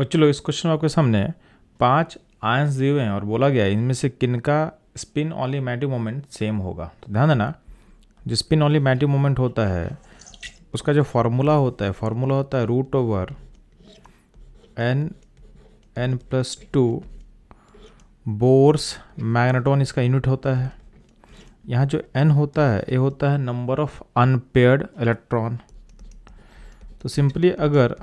बच्चे लोग इस क्वेश्चन में आपके सामने पांच आयंस दिए हुए हैं और बोला गया है इनमें से किन का स्पिन ऑनली मैटिव मोमेंट सेम होगा तो ध्यान देना जो स्पिन ऑनली मैटिव मोमेंट होता है उसका जो फार्मूला होता है फार्मूला होता है root over n n plus two Bohr's magneton इसका यूनिट होता है यहाँ जो एन होता है ये होता है नंबर ऑफ अनपेयर्ड इलेक्ट्रॉन तो सिंपली अगर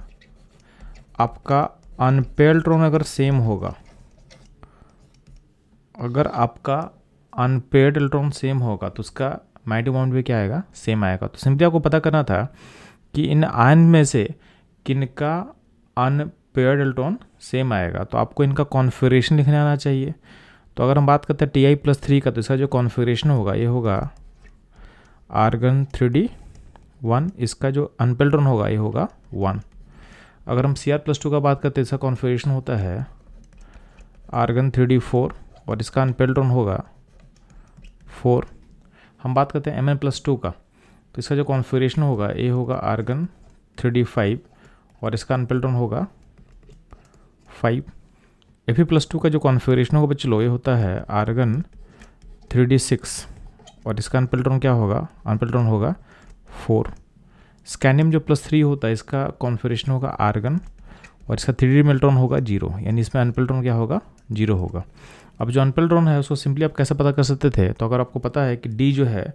आपका अनपेल्ट्रोन अगर सेम होगा अगर आपका अनपेड इलेक्ट्रॉन सेम होगा तो उसका माइटी मोमेंट भी क्या आएगा सेम आएगा तो सिंपली आपको पता करना था कि इन आयन में से किनका अनपेड इलेक्ट्रॉन सेम आएगा तो आपको इनका कॉन्फ़िगरेशन लिखने आना चाहिए तो अगर हम बात करते हैं टी आई प्लस थ्री का तो इसका जो कॉन्फिग्रेशन होगा ये होगा आर्गन थ्री डी वन इसका जो अनपेल्ट्रॉन होगा ये होगा वन अगर हम सी आर प्लस टू का बात करते हैं इसका कॉन्फ़िगरेशन होता है आर्गन थ्री डी फोर और इसका अनपेल्ट्रॉन होगा फोर हम बात करते हैं एम एन प्लस टू का तो इसका जो कॉन्फ़िगरेशन होगा ये होगा आर्गन थ्री डी फाइव और इसका अनपेल्ट्रॉन होगा five F E plus two का जो कॉन्फ़िगरेशन होगा लो ये होता है आर्गन थ्री डी सिक्स और इसका अनपेल्ट्रॉन क्या होगा अनपेल्ट्रॉन होगा फोर स्कैनियम जो प्लस थ्री होता है इसका कॉन्फ्रेशन होगा आर्गन और इसका थ्री डी मिल्ट्रॉन होगा जीरो यानी इसमें अनपिल्ट्रॉन क्या होगा जीरो होगा अब जो अनपिल्ट्रॉन है उसको सिंपली आप कैसे पता कर सकते थे तो अगर आपको पता है कि डी जो है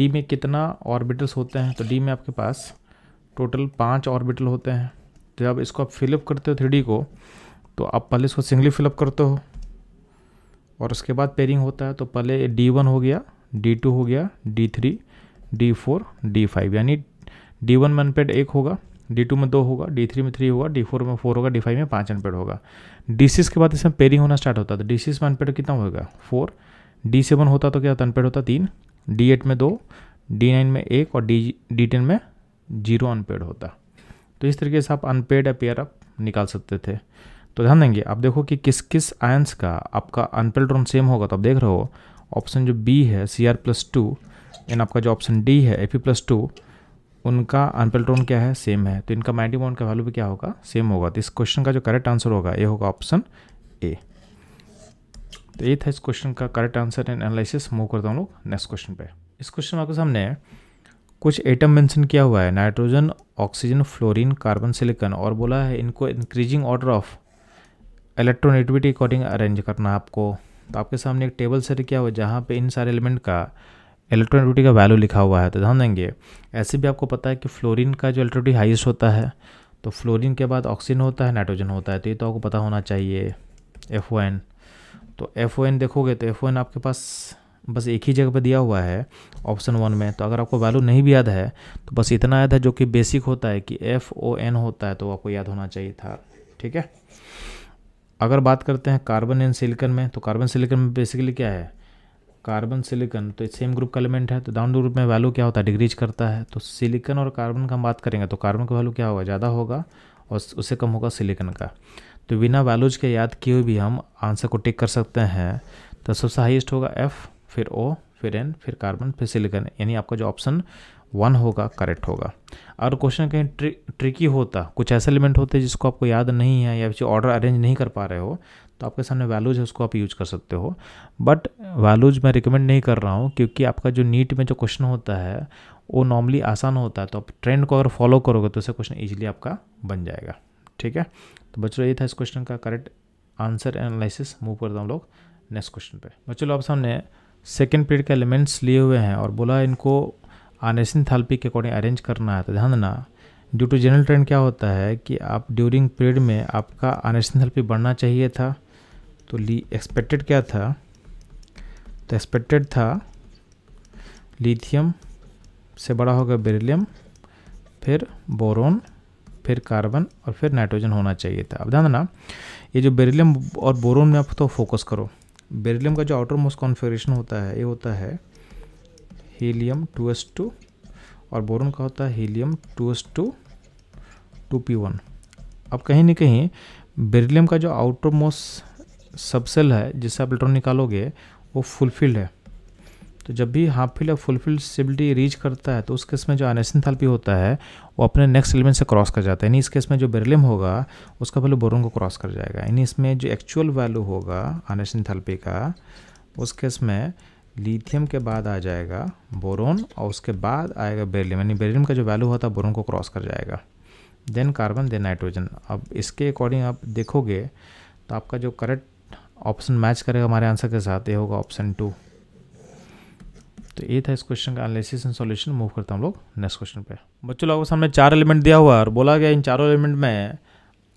डी में कितना ऑर्बिटल्स होते हैं तो डी में आपके पास टोटल पाँच ऑर्बिटल होते हैं तो जब इसको आप फिलअप करते हो थ्री को तो आप पहले इसको सिंगली फिलअप करते हो और उसके बाद पेयरिंग होता है तो पहले डी वन हो गया डी टू हो गया D three D four D five यानी डी वन में अनपेड एक होगा डी टू में दो होगा डी थ्री में थ्री होगा डी फोर में फोर होगा डी फाइव में पाँच अनपेड होगा डी सिक्स के बाद इसमें पेरिंग होना स्टार्ट होता है तो डी सिक्स में अनपेड कितना होगा फोर डी सेवन होता तो क्या होता अनपेड होता तीन डी एट में दो डी नाइन में एक और डी डी टेन में जीरो अनपेड होता तो इस तरीके से आप अनपेड या पेयर आप निकाल सकते थे तो ध्यान देंगे आप देखो कि किस किस आयंस का आपका अनपेड रोन सेम होगा तो आप देख रहे हो ऑप्शन जो बी है C R plus two and आपका जो ऑप्शन डी है ए पी प्लस टू उनका अनपेल्ट्रोन क्या है सेम है तो इनका माइंडी का वैल्यू भी क्या होगा सेम होगा तो इस क्वेश्चन का जो करेक्ट आंसर होगा ये होगा ऑप्शन ए तो ये था इस क्वेश्चन का correct answer and analysis move करता हूँ लोग नेक्स्ट क्वेश्चन पे इस क्वेश्चन में आपके सामने कुछ एटम मेंशन किया हुआ है nitrogen oxygen fluorine carbon silicon और बोला है इनको increasing order of electronegativity according arrange करना आपको तो आपके सामने एक टेबल सेट किया हुआ है जहाँ पे इन सारे एलिमेंट का इलेक्ट्रॉन ड्यूटी का वैल्यू लिखा हुआ है तो ध्यान देंगे ऐसे भी आपको पता है कि फ्लोरीन का जो इलेक्ट्रोड्यूटी हाइस्ट होता है तो फ्लोरीन के बाद ऑक्सीजन होता है नाइट्रोजन होता है तो ये तो आपको पता होना चाहिए एफ तो एफ देखोगे तो एफ आपके पास बस एक ही जगह पर दिया हुआ है ऑप्शन वन में तो अगर आपको वैल्यू नहीं भी याद है तो बस इतना याद है जो कि बेसिक होता है कि एफ ओ एन होता है तो आपको याद होना चाहिए था ठीक है अगर बात करते हैं कार्बन एंड सिलिकन में तो कार्बन सिलिकन में बेसिकली क्या है कार्बन सिलिकन तो सेम ग्रुप का एलिमेंट है तो डाउन ग्रुप में वैल्यू क्या होता है डिग्रीज करता है तो सिलिकन और कार्बन का हम बात करेंगे तो कार्बन का वैल्यू क्या होगा ज़्यादा होगा और उससे कम होगा सिलिकन का तो बिना वैल्यूज के याद किए भी हम आंसर को टिक कर सकते हैं तो सबसे हाइएस्ट होगा एफ़ फिर ओ फिर एन फिर कार्बन फिर सिलिकन यानी आपका जो ऑप्शन वन होगा करेक्ट होगा और क्वेश्चन कहीं ट्रिकी होता कुछ ऐसे एलिमेंट होते जिसको आपको याद नहीं है या फिर ऑर्डर अरेंज नहीं कर पा रहे हो तो आपके सामने वैल्यूज है उसको आप यूज कर सकते हो बट वैल्यूज मैं रिकमेंड नहीं कर रहा हूँ क्योंकि आपका जो नीट में जो क्वेश्चन होता है वो नॉर्मली आसान होता है तो आप ट्रेंड को अगर फॉलो करोगे तो उससे क्वेश्चन ईजिली आपका बन जाएगा ठीक है तो बच्चों ये था इस क्वेश्चन का करेक्ट आंसर एनालिसिस मूव करता हूँ लोग नेक्स्ट क्वेश्चन पे बच्चों लोग आप सामने सेकेंड पीरियड के एलिमेंट्स लिए हुए हैं और बोला इनको आनेसिन थाल्पी के अकॉर्डिंग अरेंज करना है तो ध्यान देना ड्यू टू जनरल ट्रेंड क्या होता है कि आप ड्यूरिंग पीरियड में आपका आनेसिन थाल्पी बढ़ना चाहिए था तो ली एक्सपेक्टेड क्या था तो एक्सपेक्टेड था लिथियम से बड़ा होगा बेरिलियम फिर बोरोन फिर कार्बन और फिर नाइट्रोजन होना चाहिए था अब ध्यान देना ये जो बेरिलियम और बोरोन में आप तो फोकस करो बेरिलियम का जो आउटर मोस्ट कॉन्फिग्रेशन होता है ये होता है हीलियम टू एस टू और बोरोन का होता है helium two S two two P one अब कहीं ना कहीं बेरिलियम का जो आउटर मोस्ट सबसेल है जिससे आप इलेक्ट्रॉन निकालोगे वो फुलफिल्ड है तो जब भी हाफ फिल या फुलफिल सिबिलिटी रीच करता है तो उस केस में जो अनेसेंथाल्पी होता है वो अपने नेक्स्ट एलिमेंट से क्रॉस कर जाता है यानी इस केस में जो बेरिलियम होगा उसका पहले बोरोन को क्रॉस कर जाएगा यानी इसमें जो एक्चुअल वैल्यू होगा अनेसेंथाल्पी का उस केस में लिथियम के बाद आ जाएगा बोरोन और उसके बाद आएगा बेरिलियम यानी बेरिलियम का जो वैल्यू होता है बोरोन को क्रॉस कर जाएगा देन कार्बन देन नाइट्रोजन अब इसके अकॉर्डिंग आप देखोगे तो आपका जो करेक्ट ऑप्शन मैच करेगा हमारे आंसर के साथ ये होगा ऑप्शन टू तो ये था इस क्वेश्चन का एनालिसिस एंड सॉल्यूशन मूव करता हम लोग नेक्स्ट क्वेश्चन पे बच्चों लोगों के सामने चार एलिमेंट दिया हुआ है और बोला गया इन चारों एलिमेंट में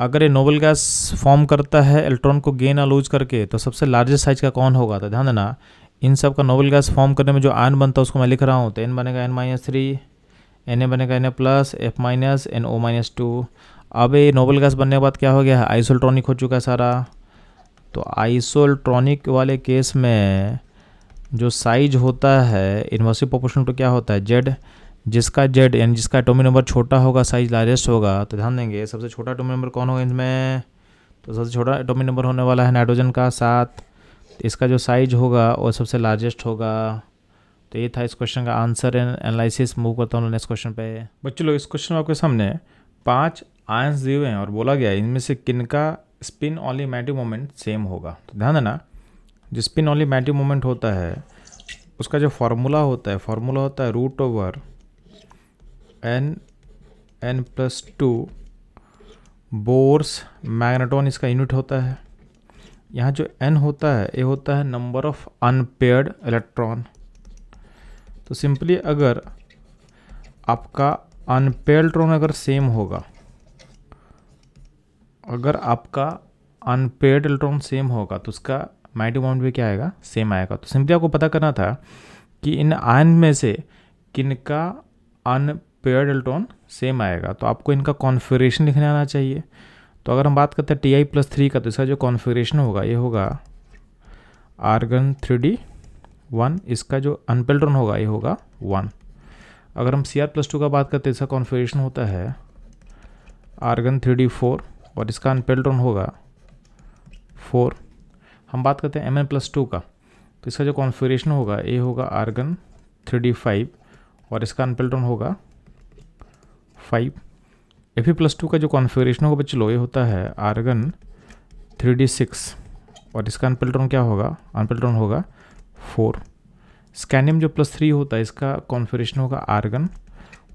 अगर ये नोबल गैस फॉर्म करता है इलेक्ट्रॉन को गेन या लूज करके तो सबसे लार्जेस्ट साइज का कौन होगा तो ध्यान देना इन सब का नोबल गैस फॉर्म करने में जो आयन बनता है उसको मैं लिख रहा हूँ तो एन बनेगा N minus three N A बनेगा N A plus F minus N O minus two अब ये नोबल गैस बनने के बाद क्या हो गया है आइसोल्ट्रॉनिक हो चुका है सारा तो आइसोल्ट्रॉनिक वाले केस में जो साइज होता है इन्वर्सिव प्रोपोर्शनल टू क्या होता है जेड जिसका जेड यानी जिसका एटोमी नंबर छोटा होगा साइज लार्जेस्ट होगा तो ध्यान देंगे सबसे छोटा एटोमी नंबर कौन होगा इनमें तो सबसे छोटा एटोमी नंबर होने वाला है नाइट्रोजन का सात इसका जो साइज होगा वो सबसे लार्जेस्ट होगा तो ये था इस क्वेश्चन का आंसर एंड एनालिसिस मूव करता हूँ नेक्स्ट क्वेश्चन पे बच्चों लोग इस क्वेश्चन में आपके सामने पाँच आयंस दिए हुए हैं और बोला गया इनमें से किनका स्पिन ऑनली मैटिव मोमेंट सेम होगा तो ध्यान देना जो स्पिन ऑनली मैटिव मोमेंट होता है उसका जो फार्मूला होता है फार्मूला होता है root over n n plus two Bohr's magneton इसका यूनिट होता है यहाँ जो एन होता है ये होता है नंबर ऑफ अनपेयर्ड इलेक्ट्रॉन तो सिंपली अगर आपका अनपेयर्ड इलेक्ट्रॉन अगर सेम होगा अगर आपका अनपेड इलेक्ट्रॉन सेम होगा तो उसका मैग्नेटिक मोमेंट भी क्या आएगा सेम आएगा तो सिंपली आपको पता करना था कि इन आयन में से किनका अनपेड इलेक्ट्रॉन सेम आएगा तो आपको इनका कॉन्फिग्रेशन लिखने आना चाहिए तो अगर हम बात करते हैं टी आई प्लस थ्री का तो इसका जो कॉन्फिग्रेशन होगा ये होगा आर्गन थ्री डी वन इसका जो अनपेल्ट्रॉन होगा ये होगा वन अगर हम सी आर प्लस टू का बात करते हैं इसका कॉन्फ़िगरेशन होता है आर्गन थ्री डी फोर और इसका अनपेल्ट्रॉन होगा फोर हम बात करते हैं एम एन प्लस टू का तो इसका जो कॉन्फ़िगरेशन होगा ए होगा आर्गन थ्री डी फाइव और इसका अनपेल्ट्रॉन होगा फाइव एफ प्लस टू का जो कॉन्फ़िगरेशन होगा लो ये होता है आर्गन थ्री डी सिक्स और इसका अनपेल्ट्रॉन क्या होगा अनपेल्ट्रॉन होगा फोर स्कैनियम जो प्लस थ्री होता है इसका कॉन्फ़िगरेशन होगा आर्गन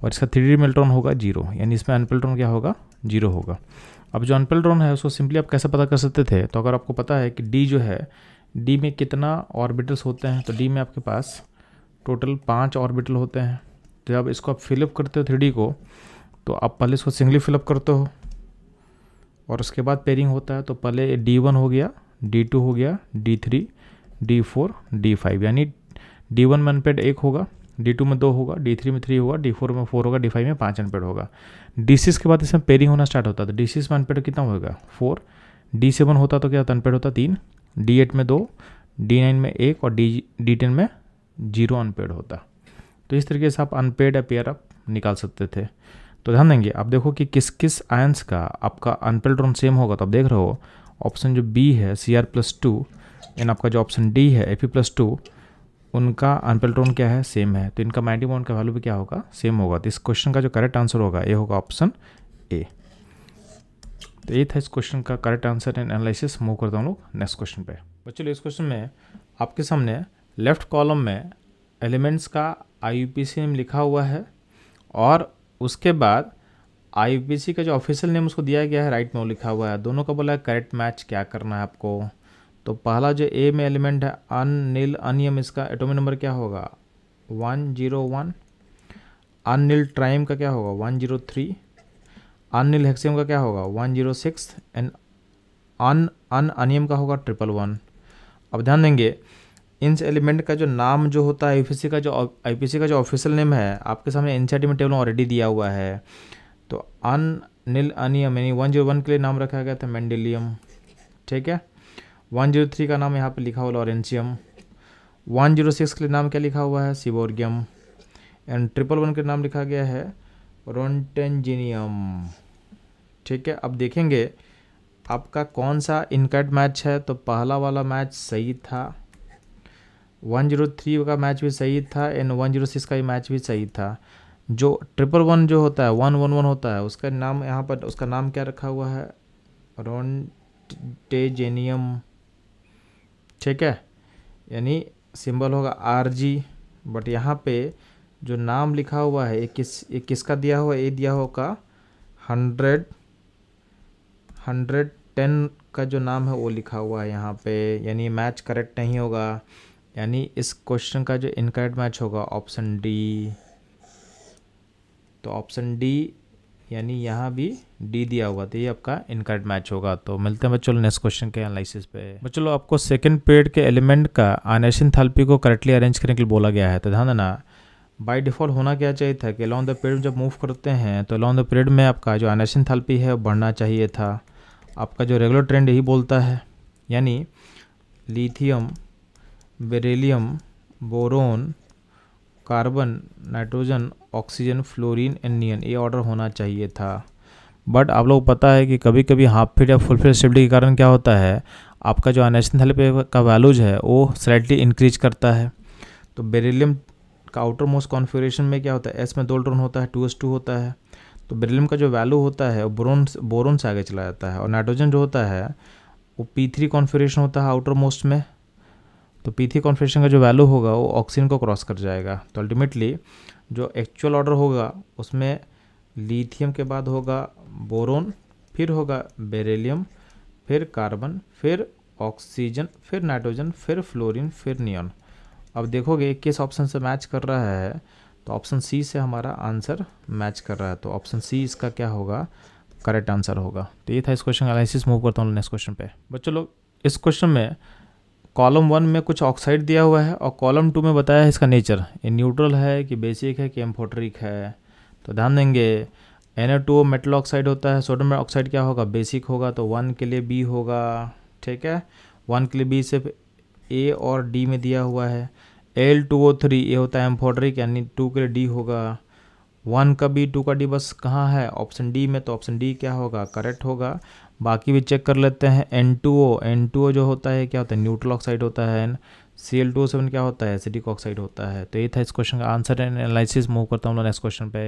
और इसका थ्री डी मिल्ट्रॉन होगा जीरो यानी इसमें अनपेल्ट्रॉन क्या होगा जीरो होगा अब जो अनपेल्ड्रॉन है उसको सिंपली आप कैसे पता कर सकते थे तो अगर आपको पता है कि डी जो है डी में कितना ऑर्बिटल्स होते हैं तो डी में आपके पास टोटल पाँच ऑर्बिटल होते हैं तो जब इसको आप फिलअप करते हो थ्री को तो आप पहले इसको सिंगली फिलअप करते हो और उसके बाद पेयरिंग होता है तो पहले डी वन हो गया डी टू हो गया D three D four D five यानी डी वन में अनपेड एक होगा डी टू में दो होगा डी थ्री में थ्री होगा डी फोर में फोर होगा डी फाइव में पाँच अनपेड होगा डी सिक्स के बाद इसमें पेरिंग होना स्टार्ट होता था डी सिक्स में अनपेड कितना होगा फोर डी सेवन होता तो क्या होता अनपेड होता तीन डी एट में दो डी नाइन में एक और डी डी टेन में जीरो अनपेड होता तो इस तरीके से आप अनपेड या पेयर आप निकाल सकते थे तो ध्यान देंगे आप देखो कि किस किस आयंस का आपका अनपेड रोन सेम होगा तो आप देख रहे हो ऑप्शन जो बी है C R plus two and आपका जो ऑप्शन डी है ए पी प्लस टू उनका अनपेल्ट्रॉन क्या है सेम है तो इनका माइंडी का वैल्यू भी क्या होगा सेम होगा तो इस क्वेश्चन का जो करेक्ट आंसर होगा ये होगा ऑप्शन ए तो ये था इस क्वेश्चन का correct answer and analysis move करता हूँ लोग नेक्स्ट क्वेश्चन पे बच्चों इस क्वेश्चन में आपके सामने लेफ्ट कॉलम में एलिमेंट्स का आई नेम लिखा हुआ है और उसके बाद आई का जो ऑफिशियल नेम उसको दिया गया है राइट में वो लिखा हुआ है दोनों का बोला है करेक्ट मैच क्या करना है आपको तो पहला जो ए में एलिमेंट है अन नील अनियम इसका एटोमी नंबर क्या होगा one zero one unniltrium का क्या होगा one zero three unnilhexium का क्या होगा one zero six and unununium का होगा ट्रिपल वन अब ध्यान देंगे इन एलिमेंट का जो नाम जो होता है आई का जो आई का जो ऑफिशियल नेम है आपके सामने एन में टेबल ऑलरेडी दिया हुआ है तो अन नील अनियम यानी वन जीरो वन के लिए नाम रखा गया था मैंडिलियम ठीक है वन जीरो थ्री का नाम यहाँ पे लिखा हुआ लॉरेंशियम वन जीरो सिक्स के नाम क्या लिखा हुआ है सिबोर्गियम एंड ट्रिपल वन के नाम लिखा गया है रोनटेंजिनियम ठीक है अब देखेंगे आपका कौन सा इनकट मैच है तो पहला वाला मैच सही था वन जीरो थ्री का मैच भी सही था एंड वन जीरो सिक्स का भी मैच भी सही था जो ट्रिपल वन जो होता है वन वन वन होता है उसका नाम यहाँ पर उसका नाम क्या रखा हुआ है रोनटेजेनियम ठीक है यानी सिंबल होगा आर जी बट यहाँ पे जो नाम लिखा हुआ है ये किस ये किसका दिया हुआ ये दिया होगा हंड्रेड हंड्रेड टेन का जो नाम है वो लिखा हुआ है यहाँ पे यानी मैच करेक्ट नहीं होगा यानी इस क्वेश्चन का जो इनकरेक्ट मैच होगा ऑप्शन डी तो ऑप्शन डी यानी यहाँ भी डी दिया हुआ तो ये आपका इनकरेक्ट मैच होगा तो मिलते हैं बच्चों नेक्स्ट क्वेश्चन के एनालिसिस पे बच्चों आपको सेकंड पीरियड के एलिमेंट का आनेशन थाल्पी को करेक्टली अरेंज करने के लिए बोला गया है तो ध्यान देना बाई डिफ़ॉल्ट होना क्या चाहिए था कि अलॉन्ग द पीरियड जब मूव करते हैं तो अलॉन्ग द पीरियड में आपका जो आनेशन थाल्पी है बढ़ना चाहिए था आपका जो रेगुलर ट्रेंड यही बोलता है यानी lithium beryllium boron carbon nitrogen oxygen fluorine and neon ये ऑर्डर होना चाहिए था बट आप लोग पता है कि कभी कभी हाफ फिट या फुल फिट शिफ्टी के कारण क्या होता है आपका जो अनेशन थैली का वैल्यूज है वो स्लाइटली इंक्रीज करता है तो बेरिलियम का आउटर मोस्ट कॉन्फ़िगरेशन में क्या होता है एस में दो ड्रोन होता है टू एस टू होता है तो बेरिलियम का जो वैल्यू होता है वो बोरोन बोरोन से आगे चला जाता है और नाइट्रोजन जो होता है वो पी थ्री कॉन्फ्यूरेशन होता है आउटर मोस्ट में तो पी थ्री कॉन्फ्यूरेशन का जो वैल्यू होगा वो ऑक्सीजन को क्रॉस कर जाएगा तो अल्टीमेटली जो एक्चुअल ऑर्डर होगा उसमें लिथियम के बाद होगा बोरोन फिर होगा बेरेलियम फिर कार्बन फिर ऑक्सीजन फिर नाइट्रोजन फिर फ्लोरीन फिर नियन अब देखोगे किस ऑप्शन से मैच कर रहा है तो ऑप्शन सी से हमारा आंसर मैच कर रहा है तो ऑप्शन सी इसका क्या होगा करेक्ट आंसर होगा तो ये था इस क्वेश्चन एनालिसिस मूव करता हूँ नेक्स्ट क्वेश्चन पे बच्चों लोग इस क्वेश्चन में कॉलम वन में कुछ ऑक्साइड दिया हुआ है और कॉलम टू में बताया है इसका नेचर ये न्यूट्रल है कि बेसिक है कि एम्फोट्रिक है तो ध्यान देंगे एन टू मेटल ऑक्साइड होता है सोडियम ऑक्साइड क्या होगा बेसिक होगा तो वन के लिए बी होगा ठीक है वन के लिए बी सिर्फ ए और डी में दिया हुआ है L two O three A होता है एम्फोड्रिक यानी टू के लिए डी होगा वन का बी टू का डी बस कहाँ है ऑप्शन डी में तो ऑप्शन डी क्या होगा करेक्ट होगा बाकी भी चेक कर लेते हैं N two O N two O जो होता है क्या होता है न्यूट्रल ऑक्साइड होता है सी एल टू सेवन क्या होता है एसिडिक ऑक्साइड होता है तो ये था इस क्वेश्चन का आंसर एंड एनालिसिस मूव करता हूँ नेक्स्ट क्वेश्चन पे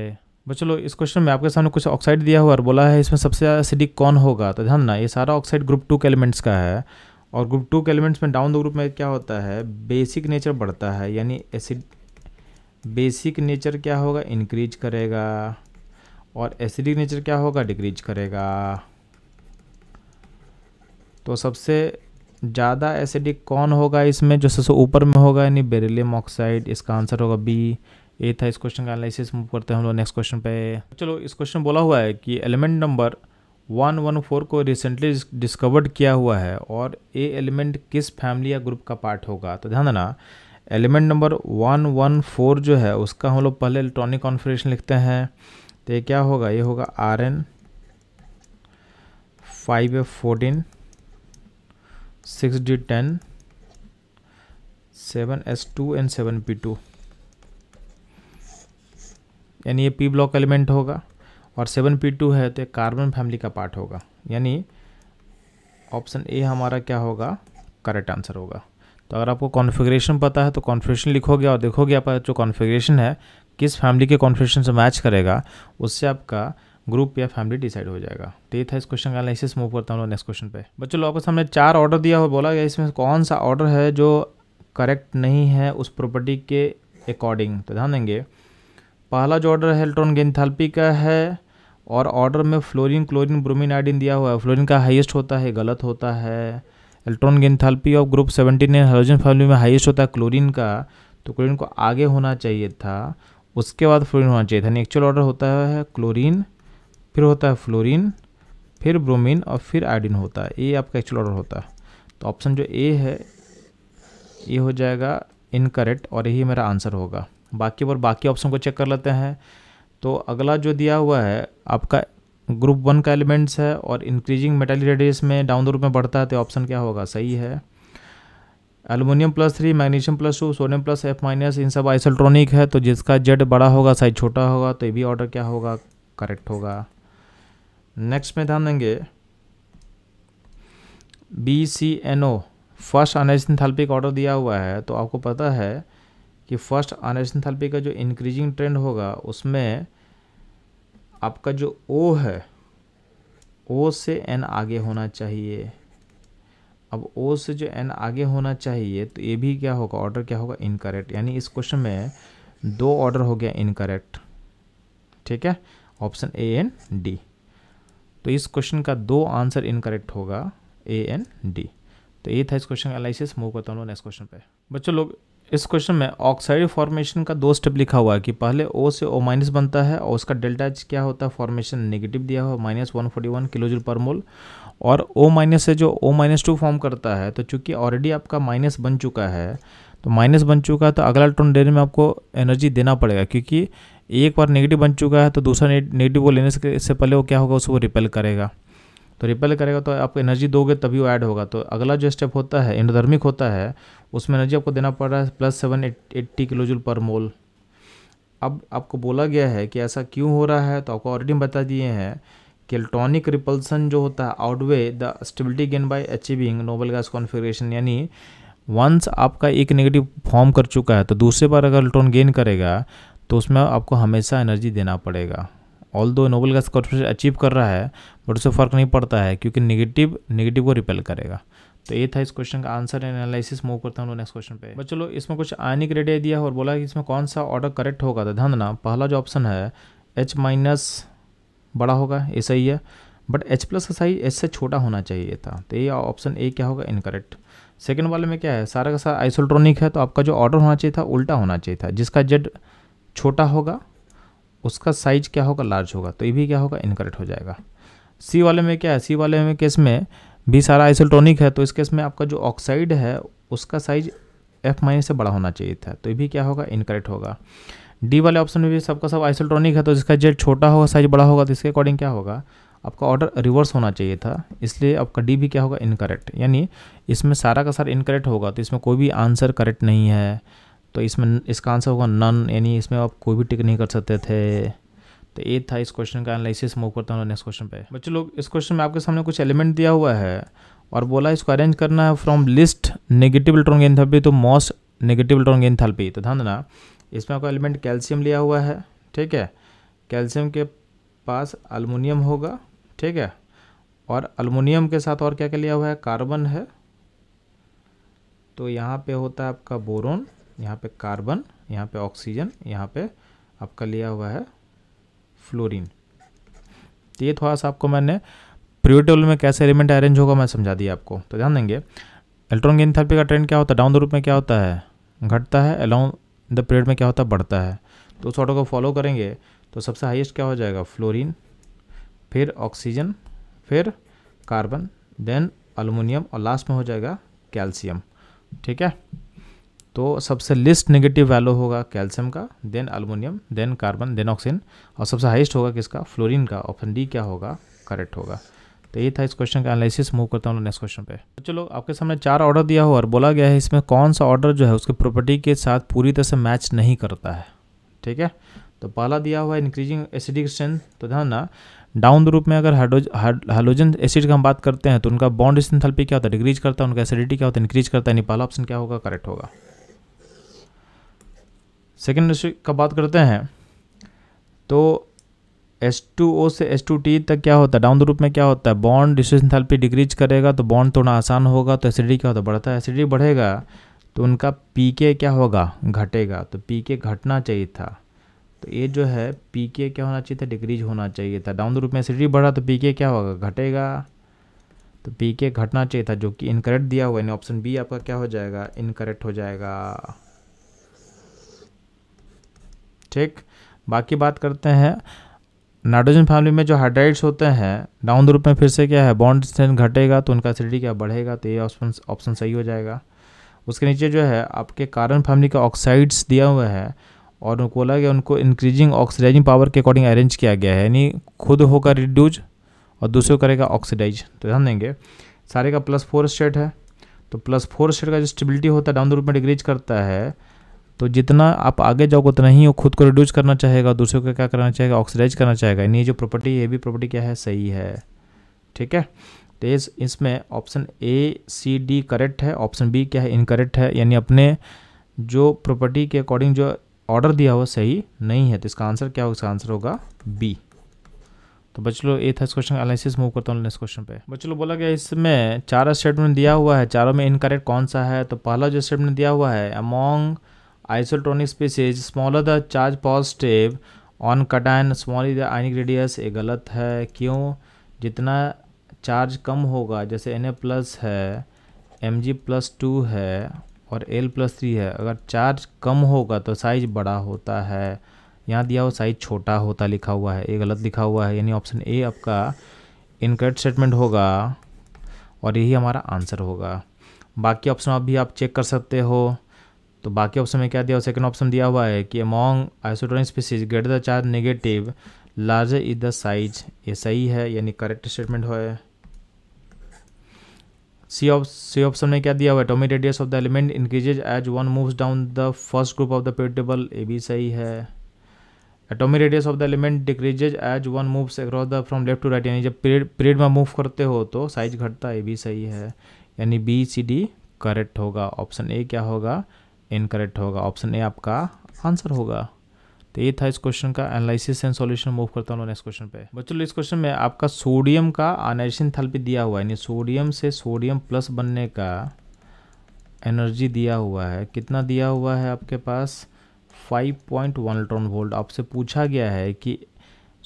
बस चलो इस क्वेश्चन में आपके सामने कुछ ऑक्साइड दिया हुआ और बोला है इसमें सबसे ज़्यादा एसिडिक कौन होगा तो ध्यान ना ये सारा ऑक्साइड ग्रुप टू के एलिमेंट्स का है और ग्रुप टू के एलिमेंट्स में डाउन द ग्रुप में क्या होता है बेसिक नेचर बढ़ता है यानी एसिड बेसिक नेचर क्या होगा इंक्रीज करेगा और एसिडिक नेचर क्या होगा डिक्रीज करेगा तो सबसे ज़्यादा एसिडिक कौन होगा इसमें जो सबसे ऊपर में होगा यानी बेरिलियम ऑक्साइड इसका आंसर होगा बी ए था इस क्वेश्चन का एनालिसिस मूव करते हैं हम लोग नेक्स्ट क्वेश्चन पे चलो इस क्वेश्चन बोला हुआ है कि element number one one four को रिसेंटली डिस्कवर्ड किया हुआ है और ए एलिमेंट किस फैमिली या ग्रुप का पार्ट होगा तो ध्यान देना element number one one four जो है उसका हम लोग पहले इलेक्ट्रॉनिक कॉन्फ्रेशन लिखते हैं तो ये क्या होगा ये होगा R N five A fourteen six D ten seven S two and seven P two यानी ये पी ब्लॉक एलिमेंट होगा और सेवन पी टू है तो ये कार्बन फैमिली का पार्ट होगा यानी ऑप्शन ए हमारा क्या होगा करेक्ट आंसर होगा तो अगर आपको कॉन्फ़िगरेशन पता है तो कॉन्फ़िगरेशन लिखोगे और देखोगे आपका जो कॉन्फ़िगरेशन है किस फैमिली के कॉन्फ़िगरेशन से मैच करेगा उससे आपका ग्रुप या फैमिली डिसाइड हो जाएगा तो ये था इस क्वेश्चन का एनालिसिस मूव करता हूँ नेक्स्ट क्वेश्चन पे बच्चों लोगों को हमने चार ऑर्डर दिया हो बोला गया इसमें कौन सा ऑर्डर है जो करेक्ट नहीं है उस प्रॉपर्टी के अकॉर्डिंग तो ध्यान देंगे पहला जो ऑर्डर है इलेक्ट्रॉन गेंथाल्पी का है और ऑर्डर में फ्लोरिन क्लोरिन ब्रोमिन आइडिन दिया हुआ है फ्लोरिन का हाइस्ट होता है गलत होता है electron gain enthalpy of group seventeen एन हाइड्रोजन फैमिली में हाइएस्ट होता है क्लोरिन का तो क्लोरिन को आगे होना चाहिए था उसके बाद फ्लोरिन होना चाहिए था एक्चुअल ऑर्डर होता है क्लोरिन फिर होता है फ्लोरीन फिर ब्रोमीन और फिर आयोडीन होता है ये आपका एक्चुअल ऑर्डर होता है तो ऑप्शन जो ए है ये हो जाएगा इनकरेक्ट और यही मेरा आंसर होगा बाकी और बाकी ऑप्शन को चेक कर लेते हैं तो अगला जो दिया हुआ है आपका ग्रुप वन का एलिमेंट्स है और इंक्रीजिंग मेटालिक रेडियस में डाउन द रूप में बढ़ता है तो ऑप्शन क्या होगा सही है aluminium plus three magnesium plus two sodium plus F minus इन सब आइसोट्रॉनिक है तो जिसका जेड बड़ा होगा साइज छोटा होगा तो ये भी ऑर्डर क्या होगा करेक्ट होगा नेक्स्ट में ध्यान देंगे B C N O first अनएसेंथेल्पिक ऑर्डर दिया हुआ है तो आपको पता है कि फर्स्ट अनएसेंथेल्पी का जो इंक्रीजिंग ट्रेंड होगा उसमें आपका जो ओ है ओ से एन आगे होना चाहिए अब ओ से जो एन आगे होना चाहिए तो ये भी क्या होगा ऑर्डर क्या होगा इनकरेक्ट यानी इस क्वेश्चन में दो ऑर्डर हो गया इनकरेक्ट ठीक है ऑप्शन ए एंड डी तो इस क्वेश्चन का दो आंसर इनकरेक्ट होगा ए एन डी तो ये था इस क्वेश्चन का एनालिसिस मूव करता हूँ नेक्स्ट क्वेश्चन पे बच्चों लोग इस क्वेश्चन में ऑक्साइड फॉर्मेशन का दो स्टेप लिखा हुआ है कि पहले ओ से ओ माइनस बनता है और उसका डेल्टा एच क्या होता है फॉर्मेशन नेगेटिव दिया हुआ minus one forty one kilo joule per mole और ओ माइनस से जो ओ माइनस टू फॉर्म करता है तो चूंकि ऑलरेडी आपका माइनस बन चुका है तो माइनस बन चुका है तो अगला टर्न देने में आपको एनर्जी देना पड़ेगा क्योंकि एक बार नेगेटिव बन चुका है तो दूसरा नेगेटिव को लेने से इससे पहले वो क्या होगा उसको रिपेल करेगा तो रिपेल करेगा तो आप एनर्जी दोगे तभी वो ऐड होगा तो अगला जो स्टेप होता है इंडोधर्मिक होता है उसमें एनर्जी आपको देना पड़ रहा है प्लस सेवन एट्टी किलोजुल पर मोल अब आपको बोला गया है कि ऐसा क्यों हो रहा है तो आपको ऑलरेडी बता दिए हैं कि इलेक्ट्रॉनिक रिपल्सन जो होता है outweigh the stability gain by achieving noble gas configuration यानी वंस आपका एक नेगेटिव फॉर्म कर चुका है तो दूसरे बार अगर इलेक्ट्रॉन गेन करेगा तो उसमें आपको हमेशा एनर्जी देना पड़ेगा ऑल दो नोबल गैस कॉर्पोरेशन अचीव कर रहा है बट उससे फ़र्क नहीं पड़ता है क्योंकि निगेटिव निगेटिव को रिपेल करेगा तो ये था इस क्वेश्चन का आंसर एंड एनालिसिस मूव करता हूँ नेक्स्ट क्वेश्चन पे बट चलो इसमें कुछ आयनिक रेडिया दिया और बोला कि इसमें कौन सा ऑर्डर करेक्ट होगा तो ध्यान देना पहला जो ऑप्शन है एच माइनस बड़ा होगा ये सही है बट एच प्लस का साइज एच से छोटा होना चाहिए था तो ये ऑप्शन ए क्या होगा इनकरेक्ट सेकेंड वाले में क्या है सारा का सारा आइसोल्ट्रॉनिक है तो आपका जो ऑर्डर होना चाहिए था उल्टा होना चाहिए था जिसका जेड छोटा होगा उसका साइज क्या होगा लार्ज होगा तो ये भी क्या होगा इनकरेक्ट हो जाएगा सी वाले में क्या है सी वाले में केस में भी सारा आइसोटोनिक है तो इस केस में आपका जो ऑक्साइड है उसका साइज एफ माइनस से बड़ा होना चाहिए था तो ये भी क्या होगा इनकरेक्ट होगा डी वाले ऑप्शन में भी सबका सब आइसोटोनिक है तो जिसका जेड छोटा होगा साइज बड़ा होगा तो इसके अकॉर्डिंग क्या होगा आपका ऑर्डर रिवर्स होना चाहिए था इसलिए आपका डी भी क्या होगा इनकरेक्ट यानी इसमें सारा का सारा इनकरेक्ट होगा तो इसमें कोई भी आंसर करेक्ट नहीं है तो इसमें इसका आंसर होगा नन यानी इसमें आप कोई भी टिक नहीं कर सकते थे तो ये था इस क्वेश्चन का एनालिसिस मूव करता हूँ नेक्स्ट क्वेश्चन पे बच्चों लोग इस क्वेश्चन में आपके सामने कुछ एलिमेंट दिया हुआ है और बोला इसको अरेंज करना है from least negative electronic enthalpy to most negative electronic enthalpy तो ध्यान देना इसमें आपका एलिमेंट कैल्शियम लिया हुआ है ठीक है कैल्शियम के पास अलमुनियम होगा ठीक है और अलमुनियम के साथ और क्या क्या लिया हुआ है कार्बन है तो यहाँ पे होता है आपका बोरोन यहाँ पे कार्बन यहाँ पे ऑक्सीजन यहाँ पे आपका लिया हुआ है फ्लोरीन तो ये थोड़ा सा आपको मैंने प्रियो टेबल में कैसे एलिमेंट अरेंज होगा मैं समझा दिया आपको तो ध्यान देंगे इलेक्ट्रॉन गेन थेरेपी का ट्रेंड क्या होता है डाउन द रूप में क्या होता है घटता है अलॉन्ग द पीरियड में क्या होता है बढ़ता है तो उस ऑटो को फॉलो करेंगे तो सबसे हाईएस्ट क्या हो जाएगा फ्लोरीन फिर ऑक्सीजन फिर कार्बन देन अलूमिनियम और लास्ट में हो जाएगा कैल्शियम ठीक है तो सबसे लिस्ट नेगेटिव वैल्यू होगा कैल्शियम का then aluminium then carbon then oxygen और सबसे हाइस्ट होगा किसका फ्लोरिन का ऑप्शन डी क्या होगा करेक्ट होगा तो ये था इस क्वेश्चन का एनालिसिस मूव करता हूँ नेक्स्ट क्वेश्चन पे तो चलो आपके सामने चार ऑर्डर दिया हो और बोला गया है इसमें कौन सा ऑर्डर जो है उसके प्रॉपर्टी के साथ पूरी तरह से मैच नहीं करता है ठीक है तो पहला दिया हुआ है इंक्रीजिंग एसिडिक स्ट्रेंथ तो ध्यान ना डाउन द रूप में अगर हाइड्रोजन एसिड का हम बात करते हैं तो उनका बॉन्ड स्थलपी क्या होता है डिक्रीज करता है उनका एसिडिटी क्या होता है इंक्रीज करता है नहीं पहला ऑप्शन क्या होगा करेक्ट होगा सेकेंड इंडस्ट्री का बात करते हैं तो एस टू ओ से एस टू टी तक क्या होता है डाउन द रूप में क्या होता है बॉन्ड डिस्ट्रेशन थेरेपी डिक्रीज करेगा तो बॉन्ड तोड़ना आसान होगा तो एसिडिटी क्या होता है बढ़ता है एसिडिटी बढ़ेगा तो उनका पी के क्या होगा घटेगा तो पी के घटना चाहिए था तो ये जो है पी के क्या होना चाहिए था डिक्रीज होना चाहिए था डाउन द रूप में एसिडिटी बढ़ा तो पी के क्या होगा घटेगा तो पी के घटना चाहिए था जो कि इनकरेक्ट दिया हुआ यानी ऑप्शन बी आपका क्या हो जाएगा इनकरेक्ट हो जाएगा ठीक बाकी बात करते हैं नाइट्रोजन फैमिली में जो हाइड्राइड्स होते हैं डाउन द रूप में फिर से क्या है बॉन्ड स्ट्रेंथ घटेगा तो उनका एसिडिटी क्या बढ़ेगा तो ये ऑप्शन ऑप्शन सही हो जाएगा उसके नीचे जो है आपके कार्बन फैमिली का ऑक्साइड्स दिया हुआ है और उनको बोला गया उनको इंक्रीजिंग ऑक्सीडाइजिंग पावर के अकॉर्डिंग अरेंज किया गया है यानी खुद होगा रिड्यूज और दूसरे करेगा ऑक्सीडाइज तो ध्यान देंगे सारे का प्लस फोर स्टेट है तो प्लस फोर स्टेट का जो स्टेबिलिटी होता है डाउन द रूप में डिक्रीज करता है तो जितना आप आगे जाओगे उतना ही वो खुद को रिड्यूस करना चाहेगा दूसरे को क्या करना चाहेगा ऑक्सीडाइज करना चाहेगा यानी जो प्रॉपर्टी ये भी प्रॉपर्टी क्या है सही है ठीक है तो इसमें option A C D correct है ऑप्शन बी क्या है इनकरेक्ट है यानी अपने जो प्रॉपर्टी के अकॉर्डिंग जो ऑर्डर दिया हुआ सही नहीं है तो इसका आंसर क्या होगा इसका आंसर होगा बी तो बचलो लो ये था इस क्वेश्चन एनालिसिस मूव करता हूँ नेक्स्ट क्वेश्चन पे बचलो बोला गया इसमें चार स्टेटमेंट दिया हुआ है चारों में इनकरेक्ट कौन सा है तो पहला जो स्टेटमेंट दिया हुआ है among isotonic species smaller the charge positive on cation small is the ionic radius ये गलत है क्यों जितना चार्ज कम होगा जैसे एन प्लस है एम जी प्लस टू है और एल प्लस थ्री है अगर चार्ज कम होगा तो साइज बड़ा होता है यहाँ दिया हुआ साइज छोटा होता लिखा हुआ है ये गलत लिखा हुआ है यानी ऑप्शन ए आपका इनकरेक्ट स्टेटमेंट होगा और यही हमारा आंसर होगा बाकी ऑप्शन आप भी आप चेक कर सकते हो तो बाकी ऑप्शन में क्या दिया हुआ सेकंड ऑप्शन दिया हुआ है कि among isotonic species greater the charge negative larger is the size ये सही है यानी करेक्ट स्टेटमेंट है सी सी ऑप्शन में क्या दिया हुआ है atomic radius of the element increases as one moves down the first group of the period a ये भी सही है atomic radius of the element decreases as one moves across the from left to right यानी जब period period में move करते हो तो साइज घटता है ये भी सही है यानी बी सी डी करेक्ट होगा ऑप्शन ए क्या होगा इनकरेक्ट होगा ऑप्शन ए आपका आंसर होगा तो ये था इस क्वेश्चन का एनालिसिस एंड सॉल्यूशन मूव करता हूँ नेक्स्ट क्वेश्चन पे बच्चों इस क्वेश्चन में आपका सोडियम का अनाइशन थैल्पी दिया हुआ है यानी सोडियम से सोडियम प्लस बनने का एनर्जी दिया हुआ है कितना दिया हुआ है आपके पास 5.1 पॉइंट वन वोल्ट आपसे पूछा गया है कि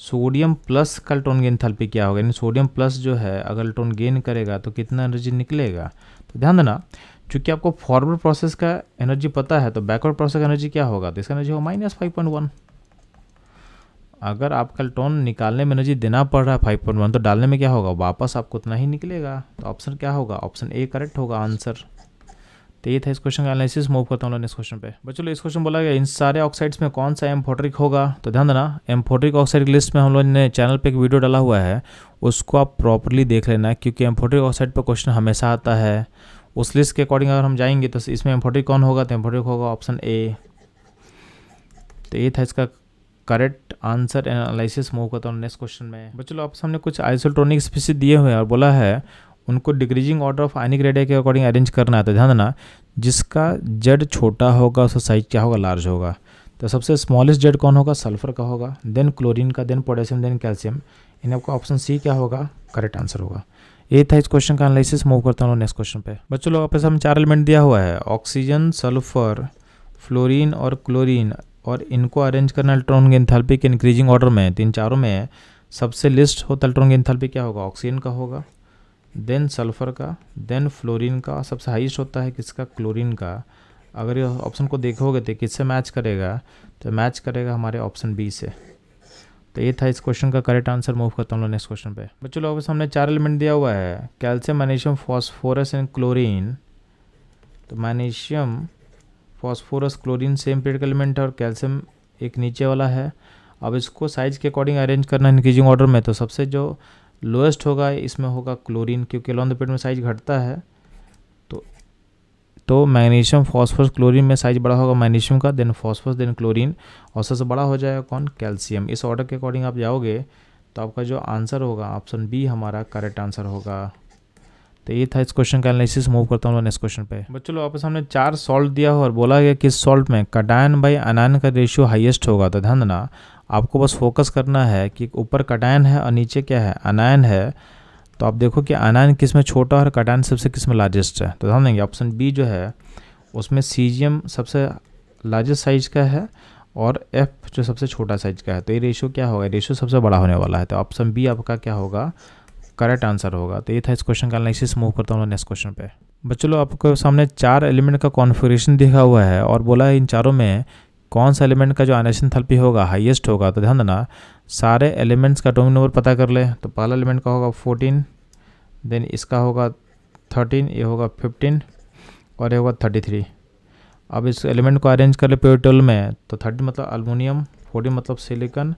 सोडियम प्लस का अल्ट्रॉन गेन थैल्पी क्या होगा यानी सोडियम प्लस जो है अगर अल्ट्रॉन गेन करेगा तो कितना एनर्जी निकलेगा तो ध्यान देना चूंकि आपको फॉरवर्ड प्रोसेस का एनर्जी पता है तो बैकवर्ड प्रोसेस का एनर्जी क्या होगा तो इसका एनर्जी होगा माइनस फाइव पॉइंट वन अगर आपका टोन निकालने में एनर्जी देना पड़ रहा है फाइव पॉइंट वन तो डालने में क्या होगा वापस आपको उतना ही निकलेगा तो ऑप्शन क्या होगा ऑप्शन ए करेक्ट होगा आंसर तो ये था इस क्वेश्चन का एनालिसिस मूव करता हूँ इस क्वेश्चन पे बच्चों लोग इस क्वेश्चन बोला गया इन सारे ऑक्साइड्स में कौन सा एम्फोट्रिक होगा तो ध्यान देना एम्फोट्रिक ऑक्साइड की लिस्ट में हम लोग ने चैनल पे एक वीडियो डाला हुआ है उसको आप प्रॉपरली देख लेना क्योंकि एम्फोट्रिक ऑक्साइड पर क्वेश्चन हमेशा आता है उस लिस्ट के अकॉर्डिंग अगर हम जाएंगे तो इसमें एम्फोटिक कौन होगा तो एम्फोटिक होगा ऑप्शन ए तो ये था इसका करेक्ट आंसर एनालिसिस मूव करता हूँ नेक्स्ट क्वेश्चन में चलो आपसे हमने कुछ आइसोट्रॉनिक स्पीसीज दिए हुए हैं और बोला है उनको decreasing order of ionic radii के अकॉर्डिंग अरेंज करना है तो ध्यान देना जिसका जेड छोटा होगा उसका साइज क्या होगा लार्ज होगा तो सबसे स्मॉलेस्ट जेड कौन होगा सल्फर का होगा देन क्लोरीन का देन पोटेशियम देन कैल्शियम इन्हें आपका ऑप्शन सी क्या होगा करेक्ट आंसर होगा ये था इस क्वेश्चन का एनालिसिस मूव करता हूँ नेक्स्ट क्वेश्चन पे बच्चों लोग आपके सामने चार एलिमेंट दिया हुआ है ऑक्सीजन सल्फर फ्लोरीन और क्लोरीन और इनको अरेंज करना अल्ट्रॉन की इंथेल्पी के इंक्रीजिंग ऑर्डर में तीन चारों में सबसे लिस्ट होता अल्ट्रॉन की इंथेल्पी क्या होगा ऑक्सीजन का होगा देन सल्फर का देन फ्लोरीन का सबसे हाइस्ट होता है किसका क्लोरीन का अगर ये ऑप्शन को देखोगे तो किससे मैच करेगा तो मैच करेगा हमारे ऑप्शन बी से तो ये था इस क्वेश्चन का करेक्ट आंसर मूव करता हूँ नेक्स्ट क्वेश्चन पे बच्चों लोगों के सामने चार एलिमेंट दिया हुआ है calcium magnesium phosphorus and chlorine तो magnesium phosphorus chlorine same period का एलिमेंट है और कैल्शियम एक नीचे वाला है अब इसको साइज के अकॉर्डिंग अरेंज करना है इंक्रीजिंग ऑर्डर में तो सबसे जो लोएस्ट होगा इसमें होगा क्लोरीन क्योंकि लॉन्द द पीरियड में साइज घटता है तो मैग्नीशियम फॉस्फोरस क्लोरीन में साइज बड़ा होगा मैग्नीशियम का देन फॉस्फोरस देन क्लोरीन और सबसे बड़ा हो जाएगा कौन कैल्शियम इस ऑर्डर के अकॉर्डिंग आप जाओगे तो आपका जो आंसर होगा ऑप्शन बी हमारा करेक्ट आंसर होगा तो ये था इस क्वेश्चन का एनालिसिस मूव करता हूँ नेक्स्ट क्वेश्चन पे बच्चों लोग आपस हमने चार सॉल्ट दिया हो और बोला गया कि सॉल्ट में कटायन बाई अनायन का रेशियो हाईएस्ट होगा तो ध्यान देना आपको बस फोकस करना है कि ऊपर कटायन है और नीचे क्या है अनायन है तो आप देखो कि अनायन किस में छोटा और कटायन सबसे किस में लार्जेस्ट है तो ध्यान देंगे ऑप्शन बी जो है उसमें सी सबसे लार्जेस्ट साइज का है और एफ जो सबसे छोटा साइज का है तो ये रेशियो क्या होगा रेशियो सबसे बड़ा होने वाला है तो ऑप्शन बी आपका क्या होगा करेक्ट आंसर होगा तो ये था इस क्वेश्चन का एनालिसिस मूव करता हूँ नेक्स्ट क्वेश्चन पे बच्चों लोग आपको सामने चार एलिमेंट का कॉन्फिग्रेशन दिखा हुआ है और बोला है इन चारों में कौन सा एलिमेंट का जो आइनेशन थल्पी होगा हाइएस्ट होगा तो ध्यान देना सारे एलिमेंट्स का टोमिन नंबर पता कर ले तो पहला एलिमेंट का होगा फोर्टीन देन इसका होगा थर्टीन ये होगा फिफ्टीन और ये होगा थर्टी थ्री अब इस एलिमेंट को अरेंज कर ले टोल में तो थर्टी मतलब अल्मोनियम फोर्टी मतलब सिलिकन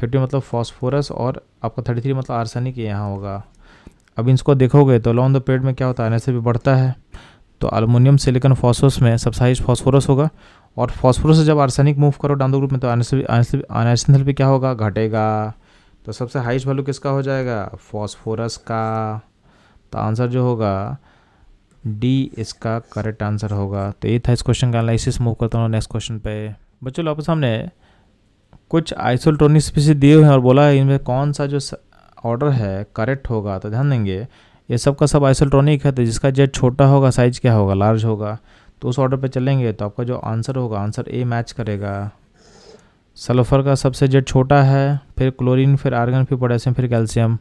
फिफ्टी मतलब फॉस्फोरस और आपका थर्टी थ्री मतलब आर्सेनिक यहाँ होगा अब इसको देखोगे तो लॉन्ग द पेड में क्या होता है एन भी बढ़ता है तो अल्मोनियम सिलिकन फॉस्फोरस में सबसाइज फॉस्फोरस होगा और फॉस्फोरस से जब आर्सेनिक मूव करो द ग्रुप में तो अनएसेंथल भी क्या होगा घटेगा तो सबसे हाइस्ट वैल्यू किसका हो जाएगा फॉस्फोरस का तो आंसर जो होगा डी इसका करेक्ट आंसर होगा तो ये था इस क्वेश्चन का एनालिसिस मूव करता हूँ नेक्स्ट क्वेश्चन पे बच्चों आपके सामने कुछ आइसोल्टोनिक स्पीसी दिए हुए हैं और बोला है इनमें कौन सा जो ऑर्डर है करेक्ट होगा तो ध्यान देंगे ये सब का सब आइसोल्ट्रोनिक है तो जिसका जेट छोटा होगा साइज क्या होगा लार्ज होगा तो उस ऑर्डर पे चलेंगे तो आपका जो आंसर होगा आंसर ए मैच करेगा सल्फर का सबसे जेड छोटा है फिर क्लोरीन फिर आर्गन फिर पोटेशियम फिर कैल्शियम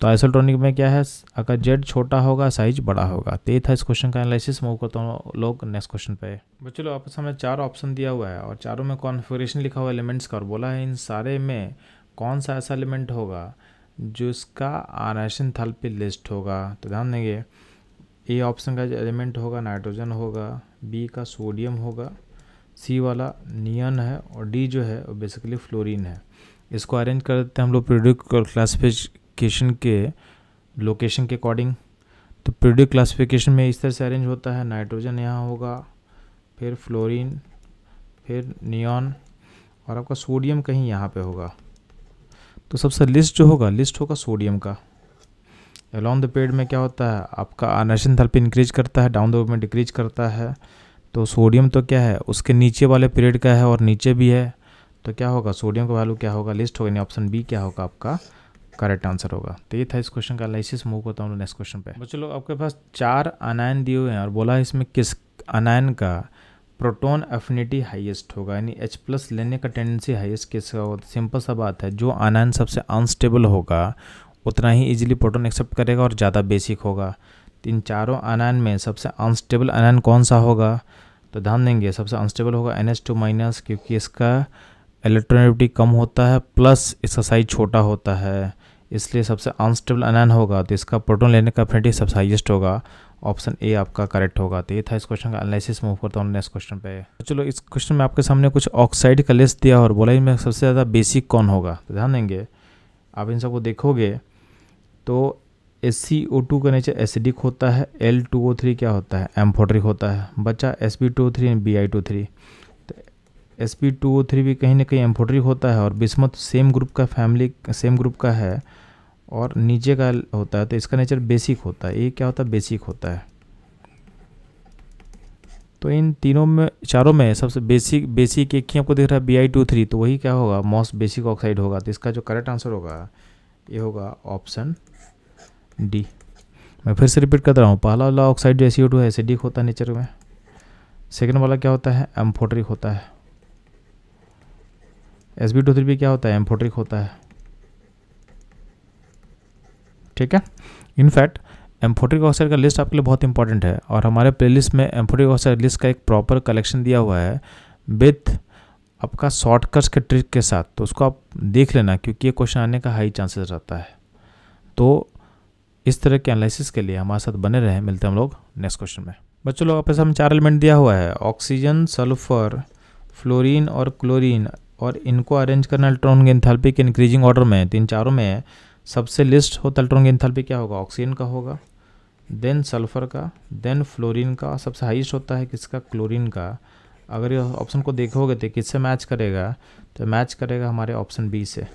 तो आइसोट्रॉनिक में क्या है अगर जेड छोटा होगा साइज बड़ा होगा तो ये था इस क्वेश्चन का एनालिसिस मूव करता हूँ लोग नेक्स्ट क्वेश्चन पे बच्चों लोग आपस हमने चार ऑप्शन दिया हुआ है और चारों में कॉन्फिग्रेशन लिखा हुआ एलिमेंट्स का और बोला है इन सारे में कौन सा ऐसा एलिमेंट होगा जिसका आरएशन थल पे लिस्ट होगा तो ध्यान देंगे ए ऑप्शन का एलिमेंट होगा नाइट्रोजन होगा बी का सोडियम होगा सी वाला नियन है और डी जो है वो बेसिकली फ्लोरीन है इसको अरेंज कर देते हैं हम लोग प्रोड्यूट क्लासिफिकेशन के लोकेशन के अकॉर्डिंग तो प्रोड्यूक्ट क्लासिफिकेशन में इस तरह से अरेंज होता है नाइट्रोजन यहाँ होगा फिर फ्लोरीन फिर नियॉन और आपका सोडियम कहीं यहाँ पे होगा तो सबसे लिस्ट जो होगा लिस्ट होगा सोडियम का एलॉन्ग द पेड में क्या होता है आपका आनाशन थेरेपी इंक्रीज करता है डाउन द में डिक्रीज करता है तो सोडियम तो क्या है उसके नीचे वाले पीरियड का है और नीचे भी है तो क्या होगा सोडियम का वैल्यू क्या होगा लिस्ट होगा यानी ऑप्शन बी क्या होगा आपका करेक्ट आंसर होगा तो ये था इस क्वेश्चन का एनालिसिस मूव होता हूँ नेक्स्ट क्वेश्चन पे बच्चे लोग आपके पास चार अनायन दिए हुए हैं और बोला है इसमें किस अनायन का प्रोटोन एफिनिटी हाईएस्ट होगा यानी एच प्लस लेने का टेंडेंसी हाइएस्ट किसका होगा सिंपल तो सा बात है जो अनायन सबसे अनस्टेबल होगा उतना ही इजीली प्रोटॉन एक्सेप्ट करेगा और ज़्यादा बेसिक होगा इन चारों अनायन में सबसे अनस्टेबल अनायन कौन सा होगा तो ध्यान देंगे सबसे अनस्टेबल होगा एन एस टू माइनस क्योंकि इसका इलेक्ट्रोनिविटी कम होता है प्लस इसका साइज छोटा होता है इसलिए सबसे अनस्टेबल अनायन होगा तो इसका प्रोटोन लेने का अफिनिटी सबसे हाइएस्ट होगा ऑप्शन ए आपका करेक्ट होगा तो ये था इस क्वेश्चन का एनालिसिस मूव करता हूँ नेक्स्ट क्वेश्चन पे तो चलो इस क्वेश्चन में आपके सामने कुछ ऑक्साइड का लिस्ट दिया और बोला इनमें सबसे ज़्यादा बेसिक कौन होगा तो ध्यान देंगे आप इन सबको देखोगे तो एस सी ओ टू का नेचर एसिडिक होता है एल टू ओ थ्री क्या होता है एम्फोट्रिक होता है बच्चा S P two O three and B I two three तो S P two O three भी कहीं ना कहीं एम्फोट्रिक होता है और बिस्मत सेम ग्रुप का फैमिली सेम ग्रुप का है और नीचे का होता है तो इसका नेचर बेसिक होता है ये क्या होता है बेसिक होता है तो इन तीनों में चारों में सबसे बेसिक बेसिक एक ही आपको दिख रहा है बी आई टू थ्री तो वही क्या होगा मॉस बेसिक ऑक्साइड होगा तो इसका जो करेक्ट आंसर होगा ये होगा ऑप्शन डी मैं फिर से रिपीट कर रहा हूँ पहला वाला ऑक्साइड जो एसी है एसिडिक होता है नेचर में सेकेंड वाला क्या होता है एम्फोट्रिक होता है एस बी टू थ्री भी क्या होता है एम्फोट्रिक होता है ठीक है इनफैक्ट एम्फोट्रिक ऑक्साइड का लिस्ट आपके लिए बहुत इंपॉर्टेंट है और हमारे प्लेलिस्ट में एम्फोट्रिक ऑक्साइड लिस्ट का एक प्रॉपर कलेक्शन दिया हुआ है विथ आपका शॉर्टकट्स के ट्रिक के साथ तो उसको आप देख लेना क्योंकि ये क्वेश्चन आने का हाई चांसेस रहता है तो इस तरह के एनालिसिस के लिए हमारे साथ बने रहें मिलते हैं हम लोग नेक्स्ट क्वेश्चन में बच्चों लोग आपके सामने चार एलिमेंट दिया हुआ है ऑक्सीजन सल्फर फ्लोरीन और क्लोरीन और इनको अरेंज करना अल्ट्रॉन की इंथेल्पी के इंक्रीजिंग ऑर्डर में तीन चारों में सबसे लिस्ट होता अल्ट्रॉन की इंथेल्पी क्या होगा ऑक्सीजन का होगा देन सल्फर का देन फ्लोरीन का सबसे हाइस्ट होता है किसका क्लोरीन का अगर ये ऑप्शन को देखोगे तो किससे मैच करेगा तो मैच करेगा हमारे ऑप्शन बी से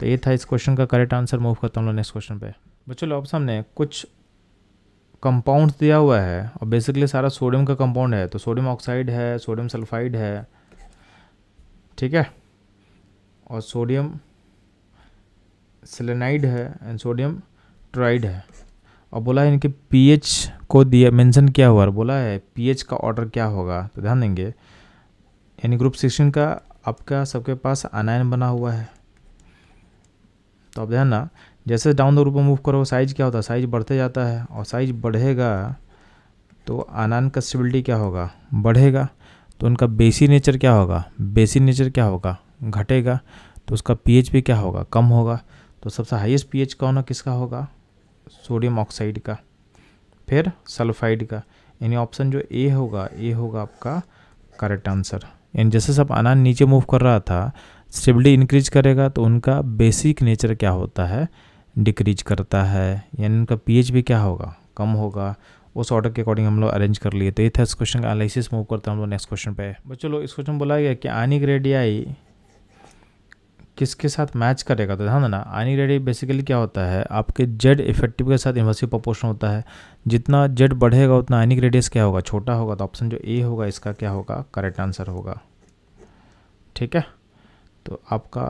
तो ये था इस क्वेश्चन का करेक्ट आंसर मूव करता हूँ नेक्स्ट क्वेश्चन पे बच्चों लोग सामने कुछ कंपाउंड दिया हुआ है और बेसिकली सारा सोडियम का कंपाउंड है तो सोडियम ऑक्साइड है सोडियम सल्फाइड है ठीक है और सोडियम सिलेनाइड है एंड सोडियम ट्राइड है और बोला है इनके पीएच को दिया मेंशन किया हुआ है बोला है पीएच का ऑर्डर क्या होगा तो ध्यान देंगे यानी ग्रुप सिक्सटीन का आपका सबके पास अनायन बना हुआ है तो आप ध्यान ना जैसे डाउन द रूप में मूव करो साइज़ क्या होता है साइज़ बढ़ते जाता है और साइज़ बढ़ेगा तो अनान का क्या होगा बढ़ेगा तो उनका बेसी नेचर क्या होगा बेसी नेचर क्या होगा घटेगा तो उसका पीएच भी क्या होगा कम होगा तो सबसे हाईएस्ट पीएच कौन है किसका होगा सोडियम ऑक्साइड का फिर सल्फाइड का यानी ऑप्शन जो ए होगा ए होगा आपका करेक्ट आंसर यानी जैसे सब अनान नीचे मूव कर रहा था स्टेबिलिटी इंक्रीज करेगा तो उनका बेसिक नेचर क्या होता है डिक्रीज करता है यानी उनका पी भी क्या होगा कम होगा उस ऑर्डर के अकॉर्डिंग हम लोग अरेंज कर लिए तो ये था इस क्वेश्चन का एनालिसिस मूव करते हैं हम लोग नेक्स्ट क्वेश्चन पे बच्चों चलो इस क्वेश्चन बोला गया कि आनिक रेडियाई किसके साथ मैच करेगा तो ध्यान देना आनिक रेडियाई बेसिकली क्या होता है आपके जेड इफेक्टिव के साथ इन्वर्सिव प्रपोर्शन होता है जितना जेड बढ़ेगा उतना आनिक रेडियस क्या होगा छोटा होगा तो ऑप्शन जो ए होगा इसका क्या होगा करेक्ट आंसर होगा ठीक है तो आपका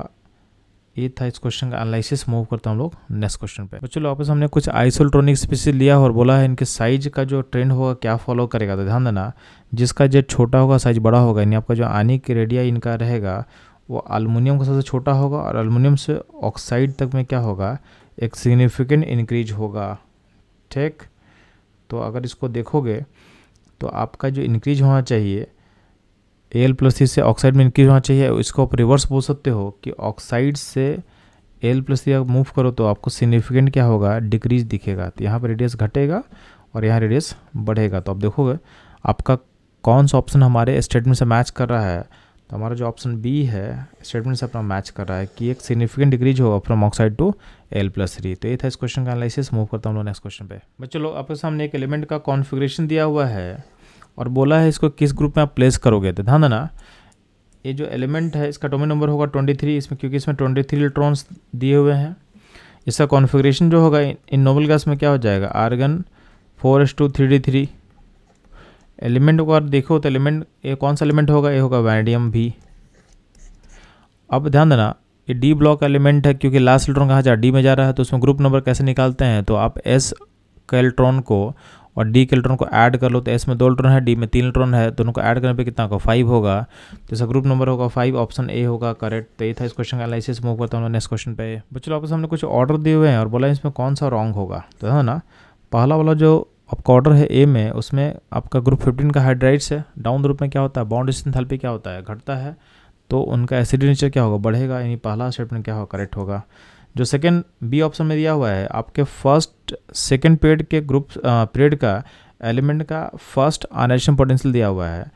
ये था इस क्वेश्चन का एनालिसिस मूव हैं हम लोग नेक्स्ट क्वेश्चन पे चलो वापस हमने कुछ आइसोल्ट्रॉनिक स्पीसीज लिया और बोला है इनके साइज का जो ट्रेंड होगा क्या फॉलो करेगा तो ध्यान देना जिसका जो छोटा होगा साइज बड़ा होगा यानी आपका जो आने की रेडिया इनका रहेगा वो अल्मोनियम का सबसे छोटा होगा और अल्मोनियम से ऑक्साइड तक में क्या होगा एक सिग्निफिकेंट इंक्रीज होगा ठीक तो अगर इसको देखोगे तो आपका जो इंक्रीज होना चाहिए एल प्लस थ्री से ऑक्साइड में इंक्रीज होना चाहिए इसको आप रिवर्स बोल सकते हो कि ऑक्साइड से एल प्लस थ्री मूव करो तो आपको सिग्निफिकेंट क्या होगा डिक्रीज दिखेगा तो यहाँ पर रेडियस घटेगा और यहाँ रेडियस बढ़ेगा तो आप देखोगे आपका कौन सा ऑप्शन हमारे स्टेटमेंट से मैच कर रहा है तो हमारा जो ऑप्शन बी है स्टेटमेंट से अपना मैच कर रहा है कि एक सिग्निफिकेंट डिक्रीज होगा from oxide to L plus three तो ये था इस क्वेश्चन का एनालिसिस मूव करता हूँ हम लोग नेक्स्ट क्वेश्चन पे बच्चों लोग आपके सामने एक एलिमेंट का कॉन्फिग्रेशन दिया हुआ है और बोला है इसको किस ग्रुप में आप प्लेस करोगे तो ध्यान देना ये जो एलिमेंट है इसका टोमिन नंबर होगा 23 इसमें क्योंकि इसमें 23 इलेक्ट्रॉन्स दिए हुए हैं इसका कॉन्फ़िगरेशन जो होगा इन नोबल गैस में क्या हो जाएगा argon four S two three D three element को अगर देखो तो एलिमेंट ये कौन सा एलिमेंट होगा ये होगा वैनेडियम भी अब ध्यान देना ये डी ब्लॉक एलिमेंट है क्योंकि लास्ट इलेक्ट्रॉन कहाँ जा डी में जा रहा है तो उसमें ग्रुप नंबर कैसे निकालते हैं तो आप एस का इलेक्ट्रॉन को और डी के इलेक्ट्रॉन को ऐड कर लो तो एस में दो इलेक्ट्रॉन है डी में तीन इलेक्ट्रॉन है दोनों को ऐड करने पे कितना होगा फाइव होगा तो इसका ग्रुप नंबर होगा फाइव ऑप्शन ए होगा करेक्ट तो ये था इस क्वेश्चन का एनालिसिस मूव करता हूँ नेक्स्ट क्वेश्चन पे बच्चों आपके हमने कुछ ऑर्डर दिए हुए हैं और बोला इसमें कौन सा रॉन्ग होगा तो है ना पहला वाला जो आपका ऑर्डर है ए में उसमें आपका ग्रुप फिफ्टीन का हाइड्राइड्स है डाउन ग्रुप में क्या होता है बाउंड थैल्पी क्या होता है घटता है तो उनका एसिड नेचर क्या होगा बढ़ेगा यानी पहला स्टेटमेंट क्या होगा करेक्ट होगा जो सेकेंड बी ऑप्शन में दिया हुआ है आपके फर्स्ट सेकेंड पीरियड के ग्रुप पीरियड का एलिमेंट का फर्स्ट आनेशन पोटेंशियल दिया हुआ है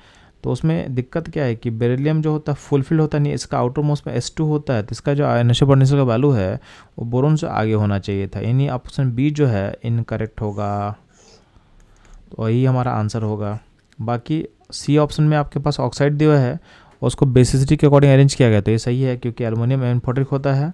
तो उसमें दिक्कत क्या है कि बेरिलियम जो होता है फुलफिल होता नहीं इसका आउटर मोस्ट में एस टू होता है तो इसका जो आयनेशन पोटेंशियल का वैल्यू है वो बोरोन से आगे होना चाहिए था यानी ऑप्शन बी जो है इनकरेक्ट होगा तो वही हमारा आंसर होगा बाकी सी ऑप्शन में आपके पास ऑक्साइड दिया है उसको बेसिसिटी के अकॉर्डिंग अरेंज किया गया तो ये सही है क्योंकि एलमोनियम एनफोटिक होता है